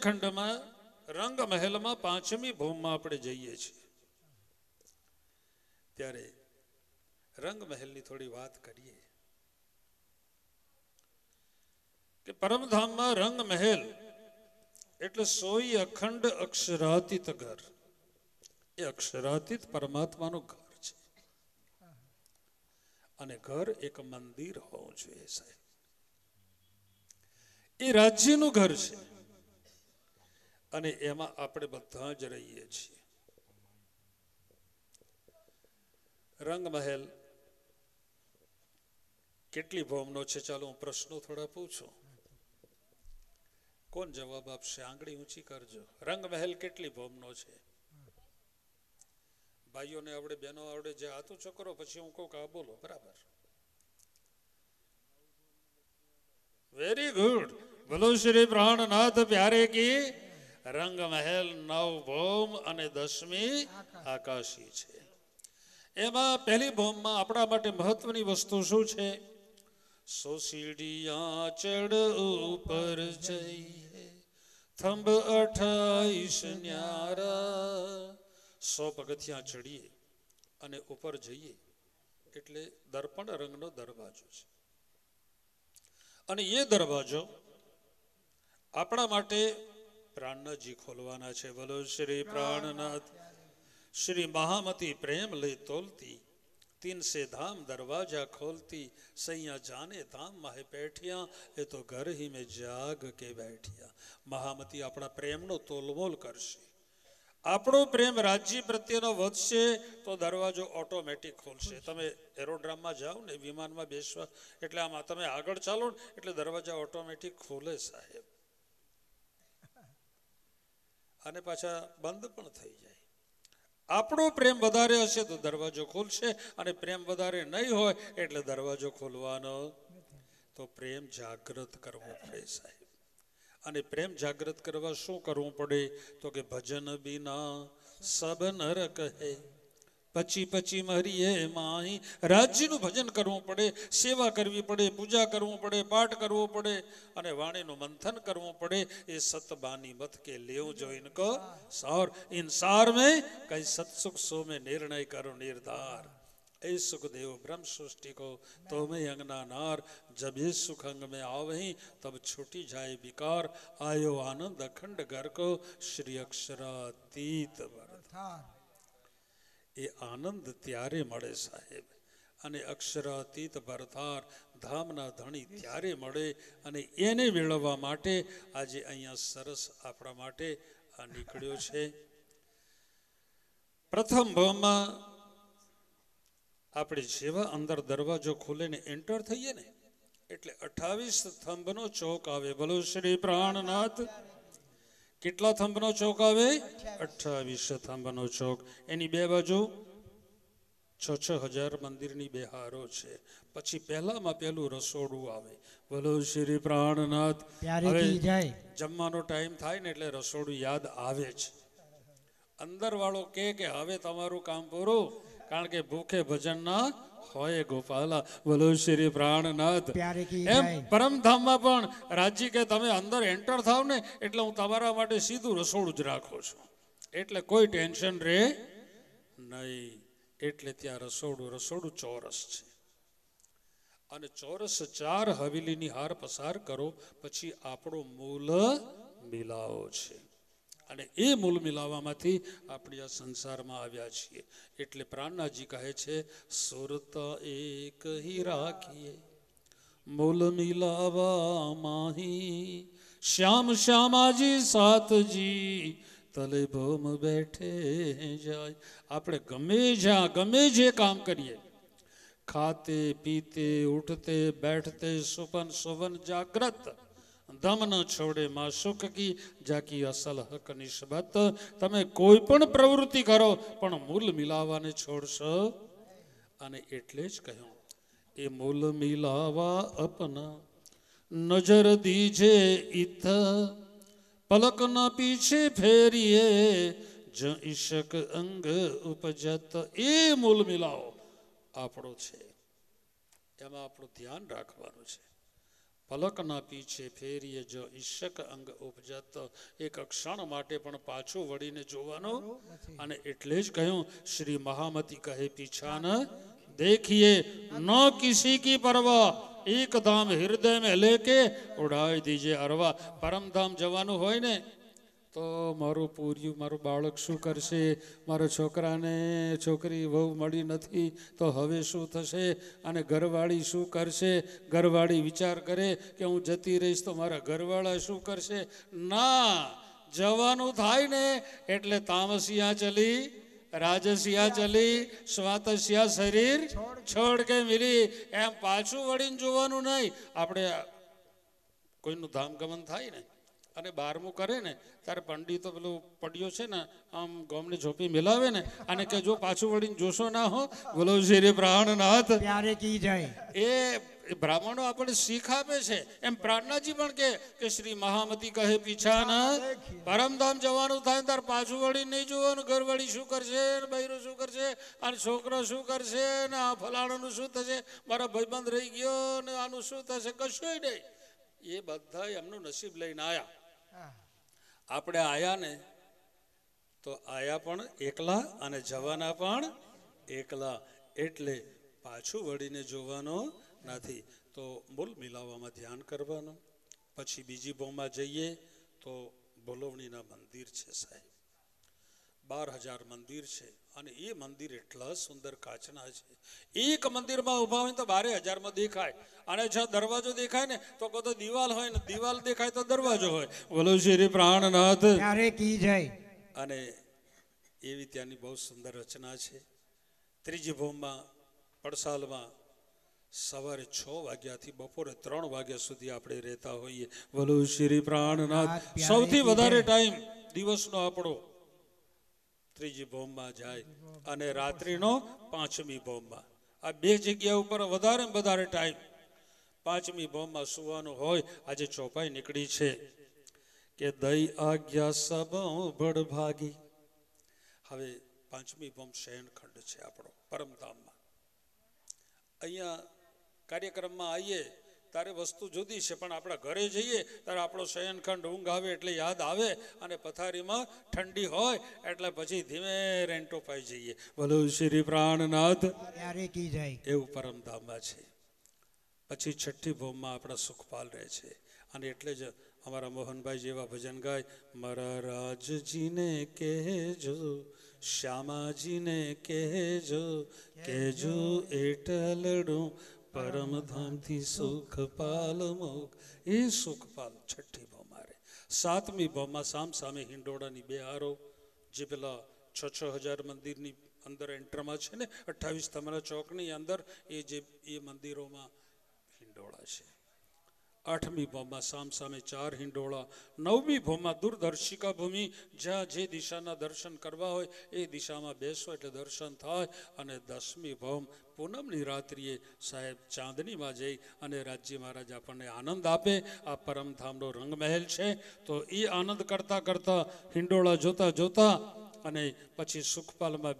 રંગ મહેલમાં પાંચમી ભૂમમાં આપણે જઈએ છીએ ત્યારે રંગ મહેલની થોડી વાત કરીએ કે પરમધામમાં રંગ મહેલ એટલે સોય અખંડ અક્ષરાતી તગર અક્ષરાતીત પરમાત્માનું ઘર છે અને ઘર એક મંદિર હોવું જોઈએ સાહેબ એ રાજ્યનું ઘર છે અને એમાં આપણે બધા જ રહીએ છીએ રંગમહેલ કેટલી ભોમનો છે ચાલો હું પ્રશ્નો થોડા પૂછું કોણ જવાબ આપશે આંગળી ઊંચી કરજો રંગમહેલ કેટલી ભોમનો છે ભાઈઓને આવડે બહેનો આવડે જે હાથું છોકરો પછી હું કહું કે આ બોલો બરાબર વેરી ગુડ બોલો શ્રી પ્રાણનાથ પ્યારે કી રંગ મહેલ નવભૌમ અને દસમી આકાશી છે એમાં પહેલી ભૌમમાં આપણા માટે મહત્વની વસ્તુ શું છે સો સીડીયા ચડ ઉપર જઈએ થંભ અઠાઈશ ન્યારા સો પગથિયાં ચડીએ અને ઉપર જઈએ એટલે દર્પણ રંગનો દરવાજો છે અને એ દરવાજો આપણા માટે પ્રાણના જી ખોલવાના છે બોલો શ્રી પ્રાણનાથ શ્રી મહામતી પ્રેમ લઈ તોલતી તીન ધામ દરવાજા ખોલતી સૈયા જાને ધામ માહે બેઠ્યા એ તો ઘર હી મેં જાગ કે બેઠ્યા મહામતી આપણા પ્રેમનો તોલમોલ કરશે આપણો પ્રેમ રાજ્ય પ્રત્યેનો વધશે તો દરવાજો ઓટોમેટિક ખોલશે તમે એરોડ્રામમાં જાઓ ને વિમાનમાં બેસવા એટલે આમાં તમે આગળ ચાલો ને એટલે દરવાજા ઓટોમેટિક ખોલે સાહેબ અને પાછા બંધ પણ થઈ જાય આપણો પ્રેમ વધારે હશે તો દરવાજો ખોલશે અને પ્રેમ વધારે નહીં હોય એટલે દરવાજો ખોલવાનો તો પ્રેમ જાગૃત કરવો પડે સાહેબ અને પ્રેમ જાગૃત કરવા શું કરવું પડે તો કે ભજન બિના સબ નર કહે પછી પછી મરીએ માહી રાજ્યનું ભજન કરવું પડે સેવા કરવી પડે પૂજા કરવું પડે પાઠ કરવો પડે અને વાણીનું મંથન કરવું પડે એ સતબાની મત કે લેવું જોઈને કહો સાર ઇન્સાર મેં કઈ સત્સુખ સો મેં નિર્ણય કરો નિર્ધાર ए सुखदेव ब्रह्म सृष्टि को तो मैं अंगना नार जब ये सुख अंग में आवही तब छुटी जाए विकार आयो आनंद अखंड घर को श्री अक्षरातीत એ આનંદ ત્યારે મળે સાહેબ અને અક્ષરાતીત ભરથાર ધામના ધણી ત્યારે મળે અને એને મેળવવા માટે આજે અહીંયા સરસ આપણા માટે આ નીકળ્યો છે પ્રથમ ભાવમાં આપણે જેવા અંદર દરવાજો ખોલીને એન્ટર થઈએ ને એટલે અઠાવીસ થંભનો ચોક આવે બોલો શ્રી પ્રાણનાથ કેટલા થંભનો ચોક આવે અઠાવીસ થંભનો ચોક એની બે બાજુ છ છ હજાર મંદિરની બેહારો છે પછી પહેલામાં પહેલું રસોડું આવે બોલો શ્રી પ્રાણનાથ હવે જમવાનો ટાઈમ થાય ને એટલે રસોડું યાદ આવે છે અંદર વાળો કે હવે તમારું કામ પૂરું કારણ કે ભૂખે ભજન ના હોય ગોપાલ બોલો શ્રી પ્રાણનાથ એમ પરમધામ માં પણ રાજી કે તમે અંદર એન્ટર થાવ ને એટલે હું તમારા માટે સીધું રસોડું જ રાખું છું એટલે કોઈ ટેન્શન રે નહીં એટલે ત્યાં રસોડું રસોડું ચોરસ છે અને ચોરસ ચાર હવેલીની હાર પસાર કરો પછી આપણો મૂલ મિલાવો છે અને એ મૂલ મિલાવવામાંથી આપણે આ સંસારમાં આવ્યા છીએ એટલે પ્રાણનાજી કહે છે સુરત એક હી રાખીએ મૂલ મિલાવા માહી શ્યામ શ્યામાજી સાતજી તલે ભોમ બેઠે જાય આપણે ગમે જ્યાં ગમે જે કામ કરીએ ખાતે પીતે ઉઠતે બેઠતે સુપન સુવન જાગ્રત દમ ન છોડે માં સુખ કી જાકી અસલ હક નિસ્બત તમે કોઈ પણ પ્રવૃત્તિ કરો પણ મૂલ મિલાવાને છોડશો અને એટલે જ કહ્યું એ મૂલ મિલાવા અપના નજર દીજે ઇથ પલક ન પીછે ફેરીએ જ ઈશક અંગ ઉપજત એ મૂલ મિલાવો આપણો છે એમાં આપણું ધ્યાન રાખવાનું છે પલક નાપી છે ફેરીએ જો ઈશક અંગ ઉપજત એક ક્ષણ માટે પણ પાછું વળીને જોવાનું અને એટલે જ કહ્યું શ્રી મહામતી કહે પીછા ન દેખીએ ન કિસી કી પરવા એક ધામ હૃદય મેં લેકે ઉડાવી દીજે અરવા પરમધામ જવાનું હોય ને તો મારું પૂર્યું મારું બાળક શું કરશે મારા છોકરાને છોકરી બહુ મળી નથી તો હવે શું થશે અને ઘરવાળી શું કરશે ઘરવાળી વિચાર કરે કે હું જતી રહીશ તો મારા ઘરવાળા શું કરશે ના જવાનું થાય ને એટલે તામસિયા ચલી રાજસિયા ચલી સ્વાતસિયા શરીર છોડ કે મિલી એમ પાછું વળીને જોવાનું નહીં આપણે કોઈનું ધામગમન થાય નહીં અને બારમું કરે ને ત્યારે પંડિતો પેલું પડિયો છે ને આમ ગોમની ઝોપી મિલાવે ને અને કે જો પાછું વળીને જોશો ના હો બોલો શ્રી પ્રાણનાથ ત્યારે કી જાય એ બ્રાહ્મણો આપણે શીખ આપે છે એમ પ્રાણનાથજી પણ કે કે શ્રી મહામતી કહે પીછાના પરમધામ જવાનું થાય તાર પાછું વળી નહીં જોવાનું ઘર વળી શું કરશે ને બૈરો શું કરશે અને છોકરો શું કરશે ને આ ફલાણાનું શું થશે મારા ભાઈબંધ રહી ગયો ને આનું શું થશે કશું નહીં એ બધા એમનું નસીબ લઈને આવ્યા આપણે આયા ને તો આયા પણ એકલા અને જવાના પણ એકલા એટલે પાછું વળીને જોવાનો નથી તો મૂલ મિલાવવામાં ધ્યાન કરવાનું પછી બીજી ભોમાં જઈએ તો ભોલવણીના મંદિર છે સાહેબ બાર હજાર મંદિર છે અને એ મંદિર એટલા સુંદર કાચના છે એક મંદિરમાં ઊભા હોય તો બારે હજારમાં દેખાય અને જ્યાં દરવાજો દેખાય ને તો કહો તો દિવાલ હોય ને દિવાલ દેખાય તો દરવાજો હોય બોલો શ્રી પ્રાણનાથ ત્યારે કી જાય અને એવી ત્યાંની બહુ સુંદર રચના છે ત્રીજી ભૂમમાં પડસાલમાં સવારે છ વાગ્યાથી બપોરે ત્રણ વાગ્યા સુધી આપણે રહેતા હોઈએ બોલો શ્રી પ્રાણનાથ સૌથી વધારે ટાઈમ દિવસનો આપણો ત્રીજી ભોમમાં જાય અને રાત્રિનો પાંચમી ભોમમાં આ બે જગ્યા ઉપર વધારે વધારે ટાઈમ પાંચમી ભોમમાં સુવાનું હોય આજે ચોપાઈ નીકળી છે કે દઈ આજ્ઞા સબળ ભાગી હવે પાંચમી ભોમ શયનખંડ છે આપણો પરમધામમાં અહીંયા કાર્યક્રમમાં આવીએ ત્યારે વસ્તુ જુદી છે પણ આપણા ઘરે જઈએ ત્યારે આપણો શયનખંડ ઊંઘ આવે એટલે યાદ આવે અને પથારીમાં ઠંડી હોય એટલે પછી ધીમે રેન્ટો પાઈ જઈએ ભલો શ્રી પ્રાણનાથ કી જાય એવું પરમધામમાં છે પછી છઠ્ઠી ભોમમાં આપણા સુખપાલ રહે છે અને એટલે જ અમારા મોહનભાઈ જેવા ભજન ગાય મારા રાજજીને કહેજો શ્યામાજીને કહેજો કહેજો એટલડું પરમધામથી સુખ પાલ મોખ એ સુખ પાલ છઠ્ઠી ભાવમાં મારે સાતમી ભાવમાં સામ સામે હિંડોળાની બે હારો જે પેલા છ છ હજાર મંદિરની અંદર એન્ટરમાં છે ને અઠ્ઠાવીસ તમારા ચોકની અંદર એ જે એ મંદિરોમાં હિંડોળા છે આઠમી ભાવમાં સામ સામે ચાર હિંડોળા નવમી ભાવમાં દૂરદર્શિકા ભૂમિ જ્યાં જે દિશાના દર્શન કરવા હોય એ દિશામાં બેસો એટલે દર્શન થાય અને દસમી ભાવ પૂનમની રાત્રિએ સાહેબ ચાંદનીમાં જઈ અને રાજ્ય મહારાજ આપણને આનંદ આપે આ પરમધામનો રંગમહેલ છે તો એ આનંદ કરતાં કરતાં હિંડોળા જોતા જોતા અને પછી સુખપાલમાં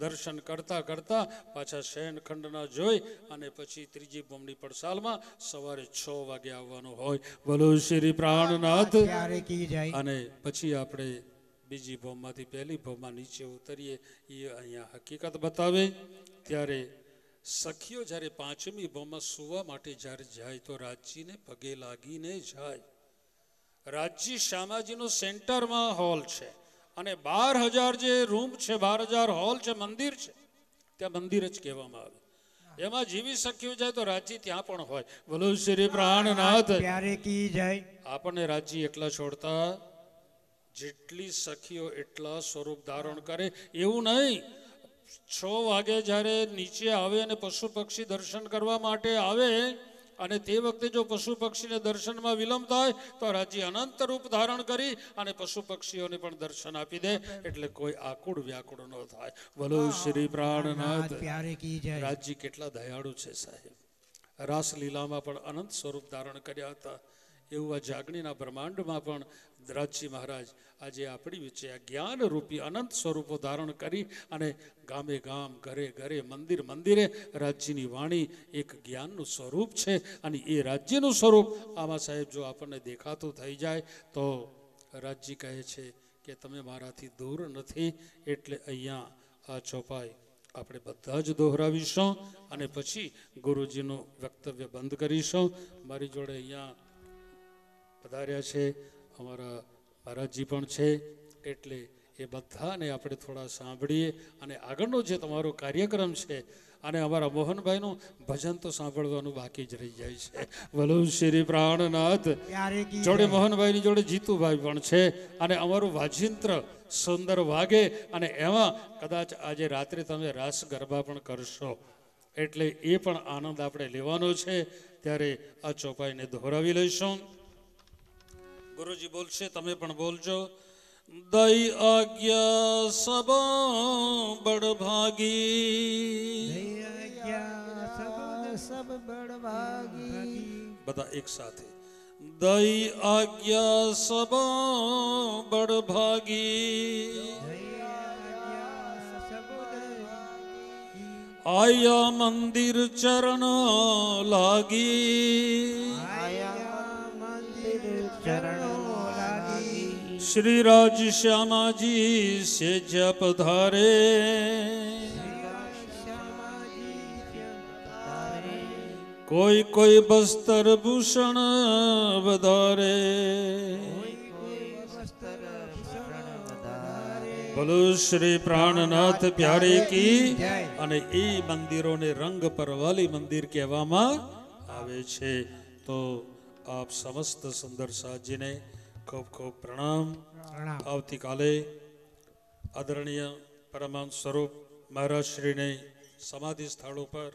દર્શન કરતા કરતા પાછા શયનખંડના જોઈ અને પછી ત્રીજી બમણી પડસાલમાં સવારે છ વાગે આવવાનું હોય બોલો શ્રી પ્રાણનાથ અને પછી આપણે બીજી ભાવમાંથી પહેલી ભાવમાં નીચે ઉતરીએ એ અહીંયા હકીકત બતાવે ત્યારે સખીઓ જ્યારે પાંચમી ભાવમાં સુવા માટે જ્યારે જાય તો રાજજીને પગે લાગીને જાય રાજજી શામાજીનો સેન્ટરમાં હોલ છે અને બાર હજાર જે રૂમ છે બાર હજાર હોલ છે મંદિર છે ત્યાં મંદિર જ કહેવામાં આવે એમાં જીવી સખીઓ જાય તો રાજજી ત્યાં પણ હોય બોલો શ્રી પ્રાણનાથ કી જાય આપણને રાજજી એકલા છોડતા જેટલી સખીઓ એટલા સ્વરૂપ ધારણ કરે એવું નહીં છ વાગે જ્યારે નીચે આવે અને પશુ પક્ષી દર્શન કરવા માટે આવે અને તે વખતે જો પશુ પક્ષીને દર્શનમાં વિલંબ થાય તો રાજી અનંત રૂપ ધારણ કરી અને પશુ પક્ષીઓને પણ દર્શન આપી દે એટલે કોઈ આકુળ વ્યાકુળ ન થાય ભલો શ્રી પ્રાણનાથ રાજજી કેટલા દયાળુ છે સાહેબ રાસલીલામાં પણ અનંત સ્વરૂપ ધારણ કર્યા હતા એવું આ જાગણીના બ્રહ્માંડમાં પણ દ્રાજી મહારાજ આજે આપણી વચ્ચે આ જ્ઞાનરૂપી અનંત સ્વરૂપો ધારણ કરી અને ગામે ગામ ઘરે ઘરે મંદિર મંદિરે રાજ્યની વાણી એક જ્ઞાનનું સ્વરૂપ છે અને એ રાજ્યનું સ્વરૂપ આમાં સાહેબ જો આપણને દેખાતું થઈ જાય તો રાજ્ય કહે છે કે તમે મારાથી દૂર નથી એટલે અહીંયા આ ચોપાઈ આપણે બધા જ દોહરાવીશું અને પછી ગુરુજીનું વક્તવ્ય બંધ કરીશું મારી જોડે અહીંયા પધાર્યા છે અમારા મહારાજજી પણ છે એટલે એ બધાને આપણે થોડા સાંભળીએ અને આગળનો જે તમારો કાર્યક્રમ છે અને અમારા મોહનભાઈનું ભજન તો સાંભળવાનું બાકી જ રહી જાય છે ભલો શ્રી પ્રાણનાથ જોડે મોહનભાઈની જોડે જીતુભાઈ પણ છે અને અમારું વાજિંત્ર સુંદર વાગે અને એમાં કદાચ આજે રાત્રે તમે રાસ ગરબા પણ કરશો એટલે એ પણ આનંદ આપણે લેવાનો છે ત્યારે આ ચોપાઈને દોહરાવી લઈશું गुरुजी बोल से तमे पण दई आज्ञा सब भागी सब बड़ भागी बता एक साथ है दई आज्ञा सब बड़ भागी आया मंदिर चरण लागी आया मंदिर चरण શ્રી રાજ શ્યામાજી સે જપ ધારે કોઈ કોઈ બસ્તર ભૂષણ વધારે ભલો શ્રી પ્રાણનાથ પ્યારે કી અને એ મંદિરોને રંગ પરવાલી મંદિર કહેવામાં આવે છે તો આપ સમસ્ત સુંદર સાજીને ખૂબ ખૂબ પ્રણામ આવતીકાલે આદરણીય પરમાંશ સ્વરૂપ મહારાજશ્રીને સમાધિ સ્થળ ઉપર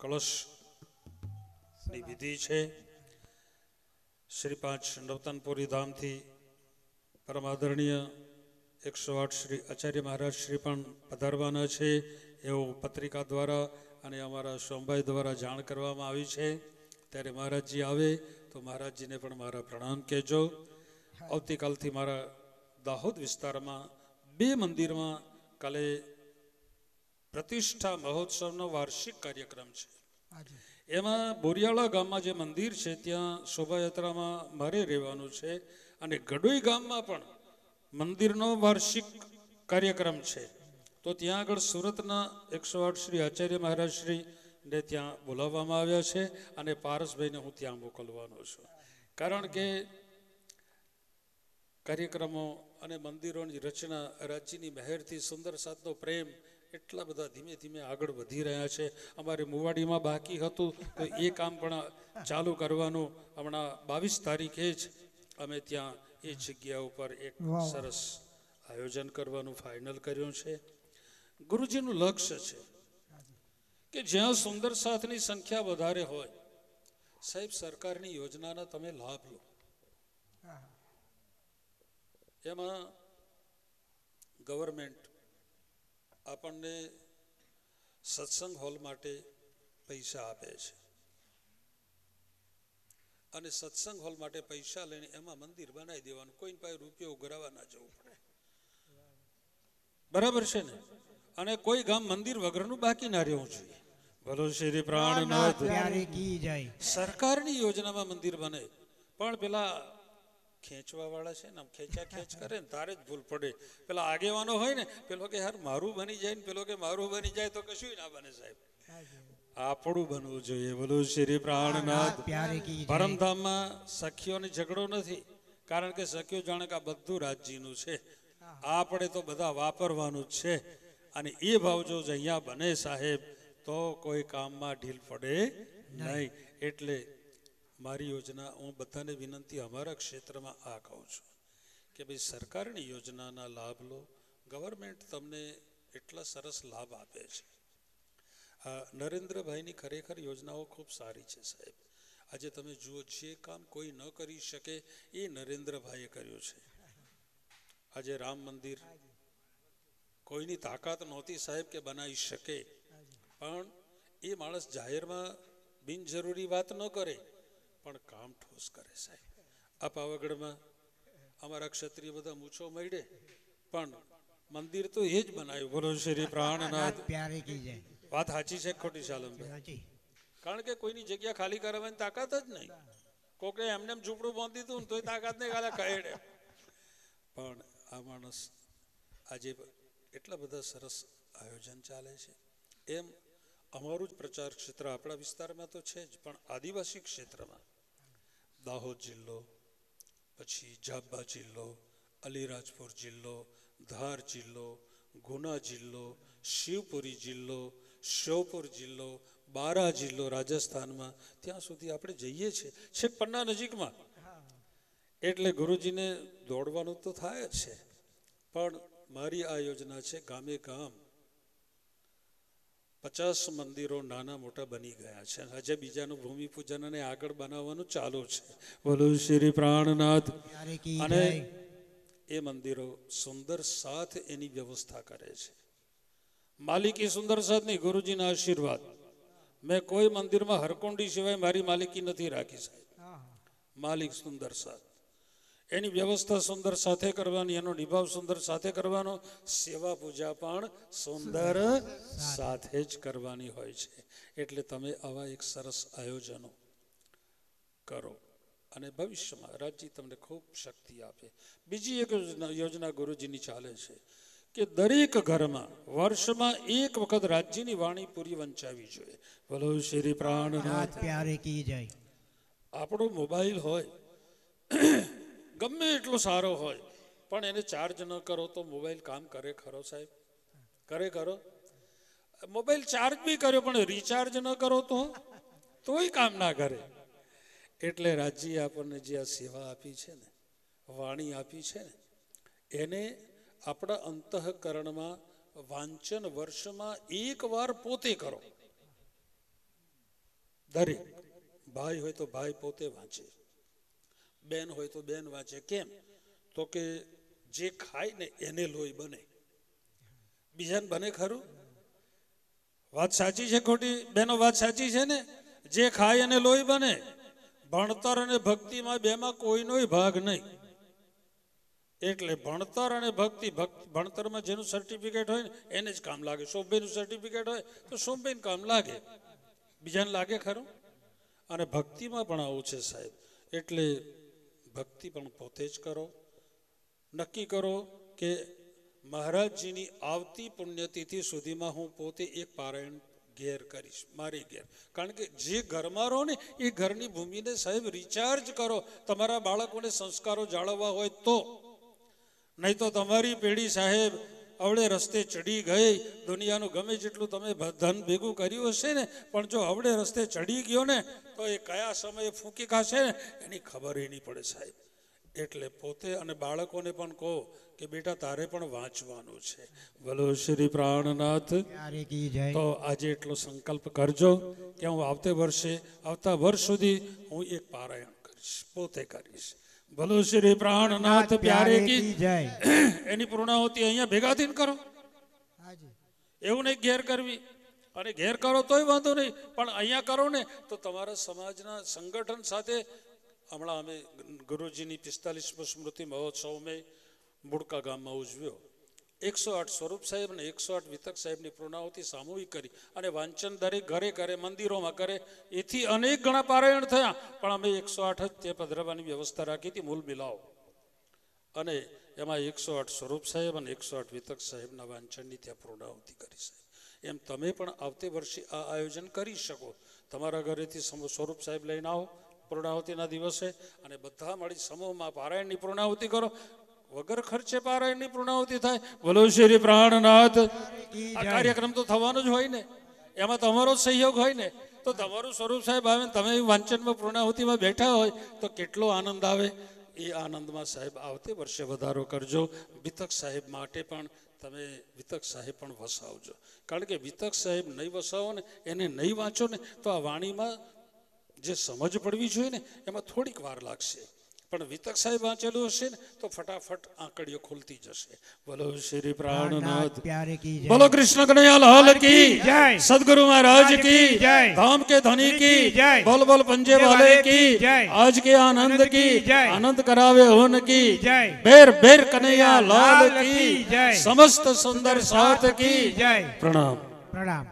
કળશની વિધિ છે શ્રી પાંચ નવતનપુરી ધામથી પરમ આદરણીય એકસો આઠ શ્રી આચાર્ય મહારાજ શ્રી પણ પધારવાના છે એવું પત્રિકા દ્વારા અને અમારા સોમભાઈ દ્વારા જાણ કરવામાં આવી છે ત્યારે મહારાજજી આવે તો મહારાજજીને પણ મારા પ્રણામ કહેજો આવતીકાલથી મારા દાહોદ વિસ્તારમાં બે મંદિરમાં કાલે પ્રતિષ્ઠા મહોત્સવનો વાર્ષિક કાર્યક્રમ છે એમાં બોરિયાળા ગામમાં જે મંદિર છે ત્યાં શોભાયાત્રામાં મારે રહેવાનું છે અને ગડોઈ ગામમાં પણ મંદિરનો વાર્ષિક કાર્યક્રમ છે તો ત્યાં આગળ સુરતના એકસો આઠ શ્રી આચાર્ય મહારાજ શ્રી ત્યાં બોલાવવામાં આવ્યા છે અને પારસભાઈને હું ત્યાં મોકલવાનો છું કારણ કે કાર્યક્રમો અને મંદિરોની રચના રાજ્યની મહેરથી સુંદર સાથનો પ્રેમ એટલા બધા ધીમે ધીમે આગળ વધી રહ્યા છે અમારે મુવાડીમાં બાકી હતું તો એ કામ પણ ચાલુ કરવાનું હમણાં બાવીસ તારીખે જ અમે ત્યાં એ જગ્યા ઉપર એક સરસ આયોજન કરવાનું ફાઇનલ કર્યું છે ગુરુજીનું લક્ષ્ય છે કે જ્યાં સુંદર સાથની સંખ્યા વધારે હોય સાહેબ સરકારની યોજનાના તમે લાભ લો એમાં ગવર્મેન્ટ આપણને સત્સંગ હોલ માટે પૈસા આપે છે અને સત્સંગ હોલ માટે પૈસા લઈને એમાં મંદિર બનાવી દેવાનું કોઈ પાસે રૂપિયો ઉઘરાવા ના જવું પડે બરાબર છે ને અને કોઈ ગામ મંદિર વગરનું બાકી ના રહેવું જોઈએ ભલો શ્રી પ્રાણનાથ સરકારની યોજનામાં મંદિર બને પણ પેલા ખેંચવા વાળા છે ને આમ ખેંચા ખેંચ કરે ને તારે જ ભૂલ પડે પેલા આગેવાનો હોય ને પેલો કે યાર મારું બની જાય ને પેલો કે મારું બની જાય તો કશું ના બને સાહેબ આપણું બનવું જોઈએ બોલું શ્રી પ્રાણનાથ પરમધામમાં સખીઓને ઝઘડો નથી કારણ કે સખીઓ જાણે કે આ બધું રાજ્યનું છે આપણે તો બધા વાપરવાનું જ છે અને એ ભાવ જો અહીંયા બને સાહેબ તો કોઈ કામમાં ઢીલ પડે નહીં એટલે મારી યોજના હું બધાને વિનંતી અમારા ક્ષેત્રમાં આ કહું છું કે ભાઈ સરકારની યોજનાના લાભ લો ગવર્મેન્ટ તમને એટલા સરસ લાભ આપે છે નરેન્દ્રભાઈની ખરેખર યોજનાઓ ખૂબ સારી છે સાહેબ આજે તમે જુઓ જે કામ કોઈ ન કરી શકે એ નરેન્દ્રભાઈએ કર્યું છે આજે રામ મંદિર કોઈની તાકાત નહોતી સાહેબ કે બનાવી શકે પણ એ માણસ જાહેરમાં બિનજરૂરી વાત ન કરે પણ કામ ઠોસ કરે સાહેબ આ પાવાગઢમાં અમારા ક્ષત્રિય બધા મૂછો મળે પણ મંદિર તો એ જ બનાવ્યું બોલો શ્રી પ્રાણનાથ વાત સાચી છે ખોટી સાલમ કારણ કે કોઈની જગ્યા ખાલી કરાવવાની તાકાત જ નહીં કોકે એમને ઝૂંપડું બાંધી દીધું તોય તાકાત નહીં કાલે કહેડે પણ આ માણસ આજે એટલા બધા સરસ આયોજન ચાલે છે એમ અમારું જ પ્રચાર ક્ષેત્ર આપણા વિસ્તારમાં તો છે જ પણ આદિવાસી ક્ષેત્રમાં દાહોદ જિલ્લો પછી જાબા જિલ્લો અલીરાજપુર જિલ્લો ધાર જિલ્લો ગુના જિલ્લો શિવપુરી જિલ્લો શ્યોપુર જિલ્લો બારા જિલ્લો રાજસ્થાનમાં ત્યાં સુધી આપણે જઈએ છીએ છેક પન્ના નજીકમાં એટલે ગુરુજીને દોડવાનું તો થાય જ છે પણ મારી આ યોજના છે ગામે ગામ પચાસ મંદિરો નાના મોટા બની ગયા છે આજે બીજાનું ભૂમિપૂજન અને આગળ બનાવવાનું ચાલુ છે બોલો શ્રી પ્રાણનાથ અને એ મંદિરો સુંદર સાથ એની વ્યવસ્થા કરે છે માલિકી સુંદર સાથ નહીં ગુરુજીના આશીર્વાદ મેં કોઈ મંદિરમાં હરકુંડી સિવાય મારી માલિકી નથી રાખી સાહેબ માલિક સુંદર સાથ એની વ્યવસ્થા સુંદર સાથે કરવાની એનો નિભાવ સુંદર સાથે કરવાનો સેવા પૂજા પણ સુંદર સાથે જ કરવાની હોય છે એટલે તમે આવા એક સરસ આયોજનો કરો અને ભવિષ્યમાં રાજ્ય તમને ખૂબ શક્તિ આપે બીજી એક યોજના ગુરુજીની ચાલે છે કે દરેક ઘરમાં વર્ષમાં એક વખત રાજ્યની વાણી પૂરી વંચાવી જોઈએ ભલો શ્રી પ્રાણનાથ પ્યારે કી જાય આપણો મોબાઈલ હોય ગમે એટલો સારો હોય પણ એને ચાર્જ ન કરો તો મોબાઈલ કામ કરે ખરો સાહેબ કરે ખરો મોબાઈલ ચાર્જ બી કર્યો પણ રિચાર્જ ન કરો તો તોય કામ ના કરે એટલે રાજ્યએ આપણને જે આ સેવા આપી છે ને વાણી આપી છે ને એને આપણા અંતઃકરણમાં વાંચન વર્ષમાં એકવાર પોતે કરો દરેક ભાઈ હોય તો ભાઈ પોતે વાંચે બેન હોય તો બેન વાંચે કેમ તો કે જે ખાય ને એને લોહી બને બીજાને બને ખરું વાત સાચી છે ખોટી બેનો વાત સાચી છે ને જે ખાય એને લોહી બને ભણતર અને ભક્તિમાં બેમાં કોઈનો ભાગ નહીં એટલે ભણતર અને ભક્તિ ભણતરમાં જેનું સર્ટિફિકેટ હોય ને એને જ કામ લાગે શોભેનું સર્ટિફિકેટ હોય તો શોભેન કામ લાગે બીજાને લાગે ખરું અને ભક્તિમાં પણ આવું છે સાહેબ એટલે ભક્તિ પણ પોતે જ કરો નક્કી કરો કે મહારાજજીની આવતી પુણ્યતિથિ સુધીમાં હું પોતે એક પારાયણ ઘેર કરીશ મારી ઘેર કારણ કે જે ઘરમાં રહો ને એ ઘરની ભૂમિને સાહેબ રિચાર્જ કરો તમારા બાળકોને સંસ્કારો જાળવવા હોય તો નહીં તો તમારી પેઢી સાહેબ અવળે રસ્તે ચડી ગઈ દુનિયાનું ગમે જેટલું તમે ધન ભેગું કર્યું હશે ને પણ જો અવળે રસ્તે ચડી ગયો ને તો એ કયા સમયે ફૂંકી કાશે ને એની ખબર એ નહીં પડે સાહેબ એટલે પોતે અને બાળકોને પણ કહો કે બેટા તારે પણ વાંચવાનું છે ભલો શ્રી પ્રાણનાથ તો આજે એટલો સંકલ્પ કરજો કે હું આવતે વર્ષે આવતા વર્ષ સુધી હું એક પારાયણ કરીશ પોતે કરીશ ભલો શ્રી પ્રાણનાથ પ્યારે કી જય એની પૂર્ણાહુતિ અહીંયા ભેગા થઈને કરો એવું નહીં ઘેર કરવી અને ઘેર કરો તોય વાંધો નહીં પણ અહીંયા કરો ને તો તમારા સમાજના સંગઠન સાથે હમણાં અમે ગુરુજીની પિસ્તાલીસમો સ્મૃતિ મહોત્સવ મેં મુડકા ગામમાં ઉજવ્યો એકસો આઠ સ્વરૂપ સાહેબ અને એકસો આઠ વિતક સાહેબની પૂર્ણાહુતિ સામૂહિક કરી અને વાંચન દરેક ઘરે ઘરે મંદિરોમાં કરે એથી અનેક ગણા પારાયણ થયા પણ અમે એકસો આઠ જ તે પધરાવાની વ્યવસ્થા રાખી હતી મૂલ મિલાવ અને એમાં એકસો આઠ સ્વરૂપ સાહેબ અને એકસો આઠ વિતક સાહેબના વાંચનની ત્યાં પૂર્ણાહુતિ કરી સાહેબ એમ તમે પણ આવતે વર્ષે આ આયોજન કરી શકો તમારા ઘરેથી સ્વરૂપ સાહેબ લઈને આવો પૂર્ણાહુતિના દિવસે અને બધા મળી સમૂહમાં પારાયણની પૂર્ણાહુતિ કરો વગર ખર્ચે પારાયણની પૂર્ણાવતી થાય બોલો શ્રી પ્રાણનાથ કાર્યક્રમ તો થવાનો જ હોય ને એમાં તમારો સહયોગ હોય ને તો તમારું સ્વરૂપ સાહેબ આવે તમે વાંચનમાં પૂર્ણાહુતિમાં બેઠા હોય તો કેટલો આનંદ આવે એ આનંદમાં સાહેબ આવતી વર્ષે વધારો કરજો વિતક સાહેબ માટે પણ તમે વિતક સાહેબ પણ વસાવજો કારણ કે વિતક સાહેબ નહીં વસાવો ને એને નહીં વાંચો ને તો આ વાણીમાં જે સમજ પડવી જોઈએ ને એમાં થોડીક વાર લાગશે પણ વિતક સાહેબ વાંચેલું હશે ને તો ફટાફટ આંકડીઓ ખુલતી જશે બોલો શ્રી પ્રાણનાથ બોલો કૃષ્ણ કનૈયા લાલ કી જય સદગુરુ મહારાજ કી જય ધામ के धनी की जय बोल बोल पंजे वाले की जय आज के आनंद की जय आनंद करावे होन की जय बेर बेर कन्हैया लाल की जय समस्त सुंदर साथ की जय प्रणाम प्रणाम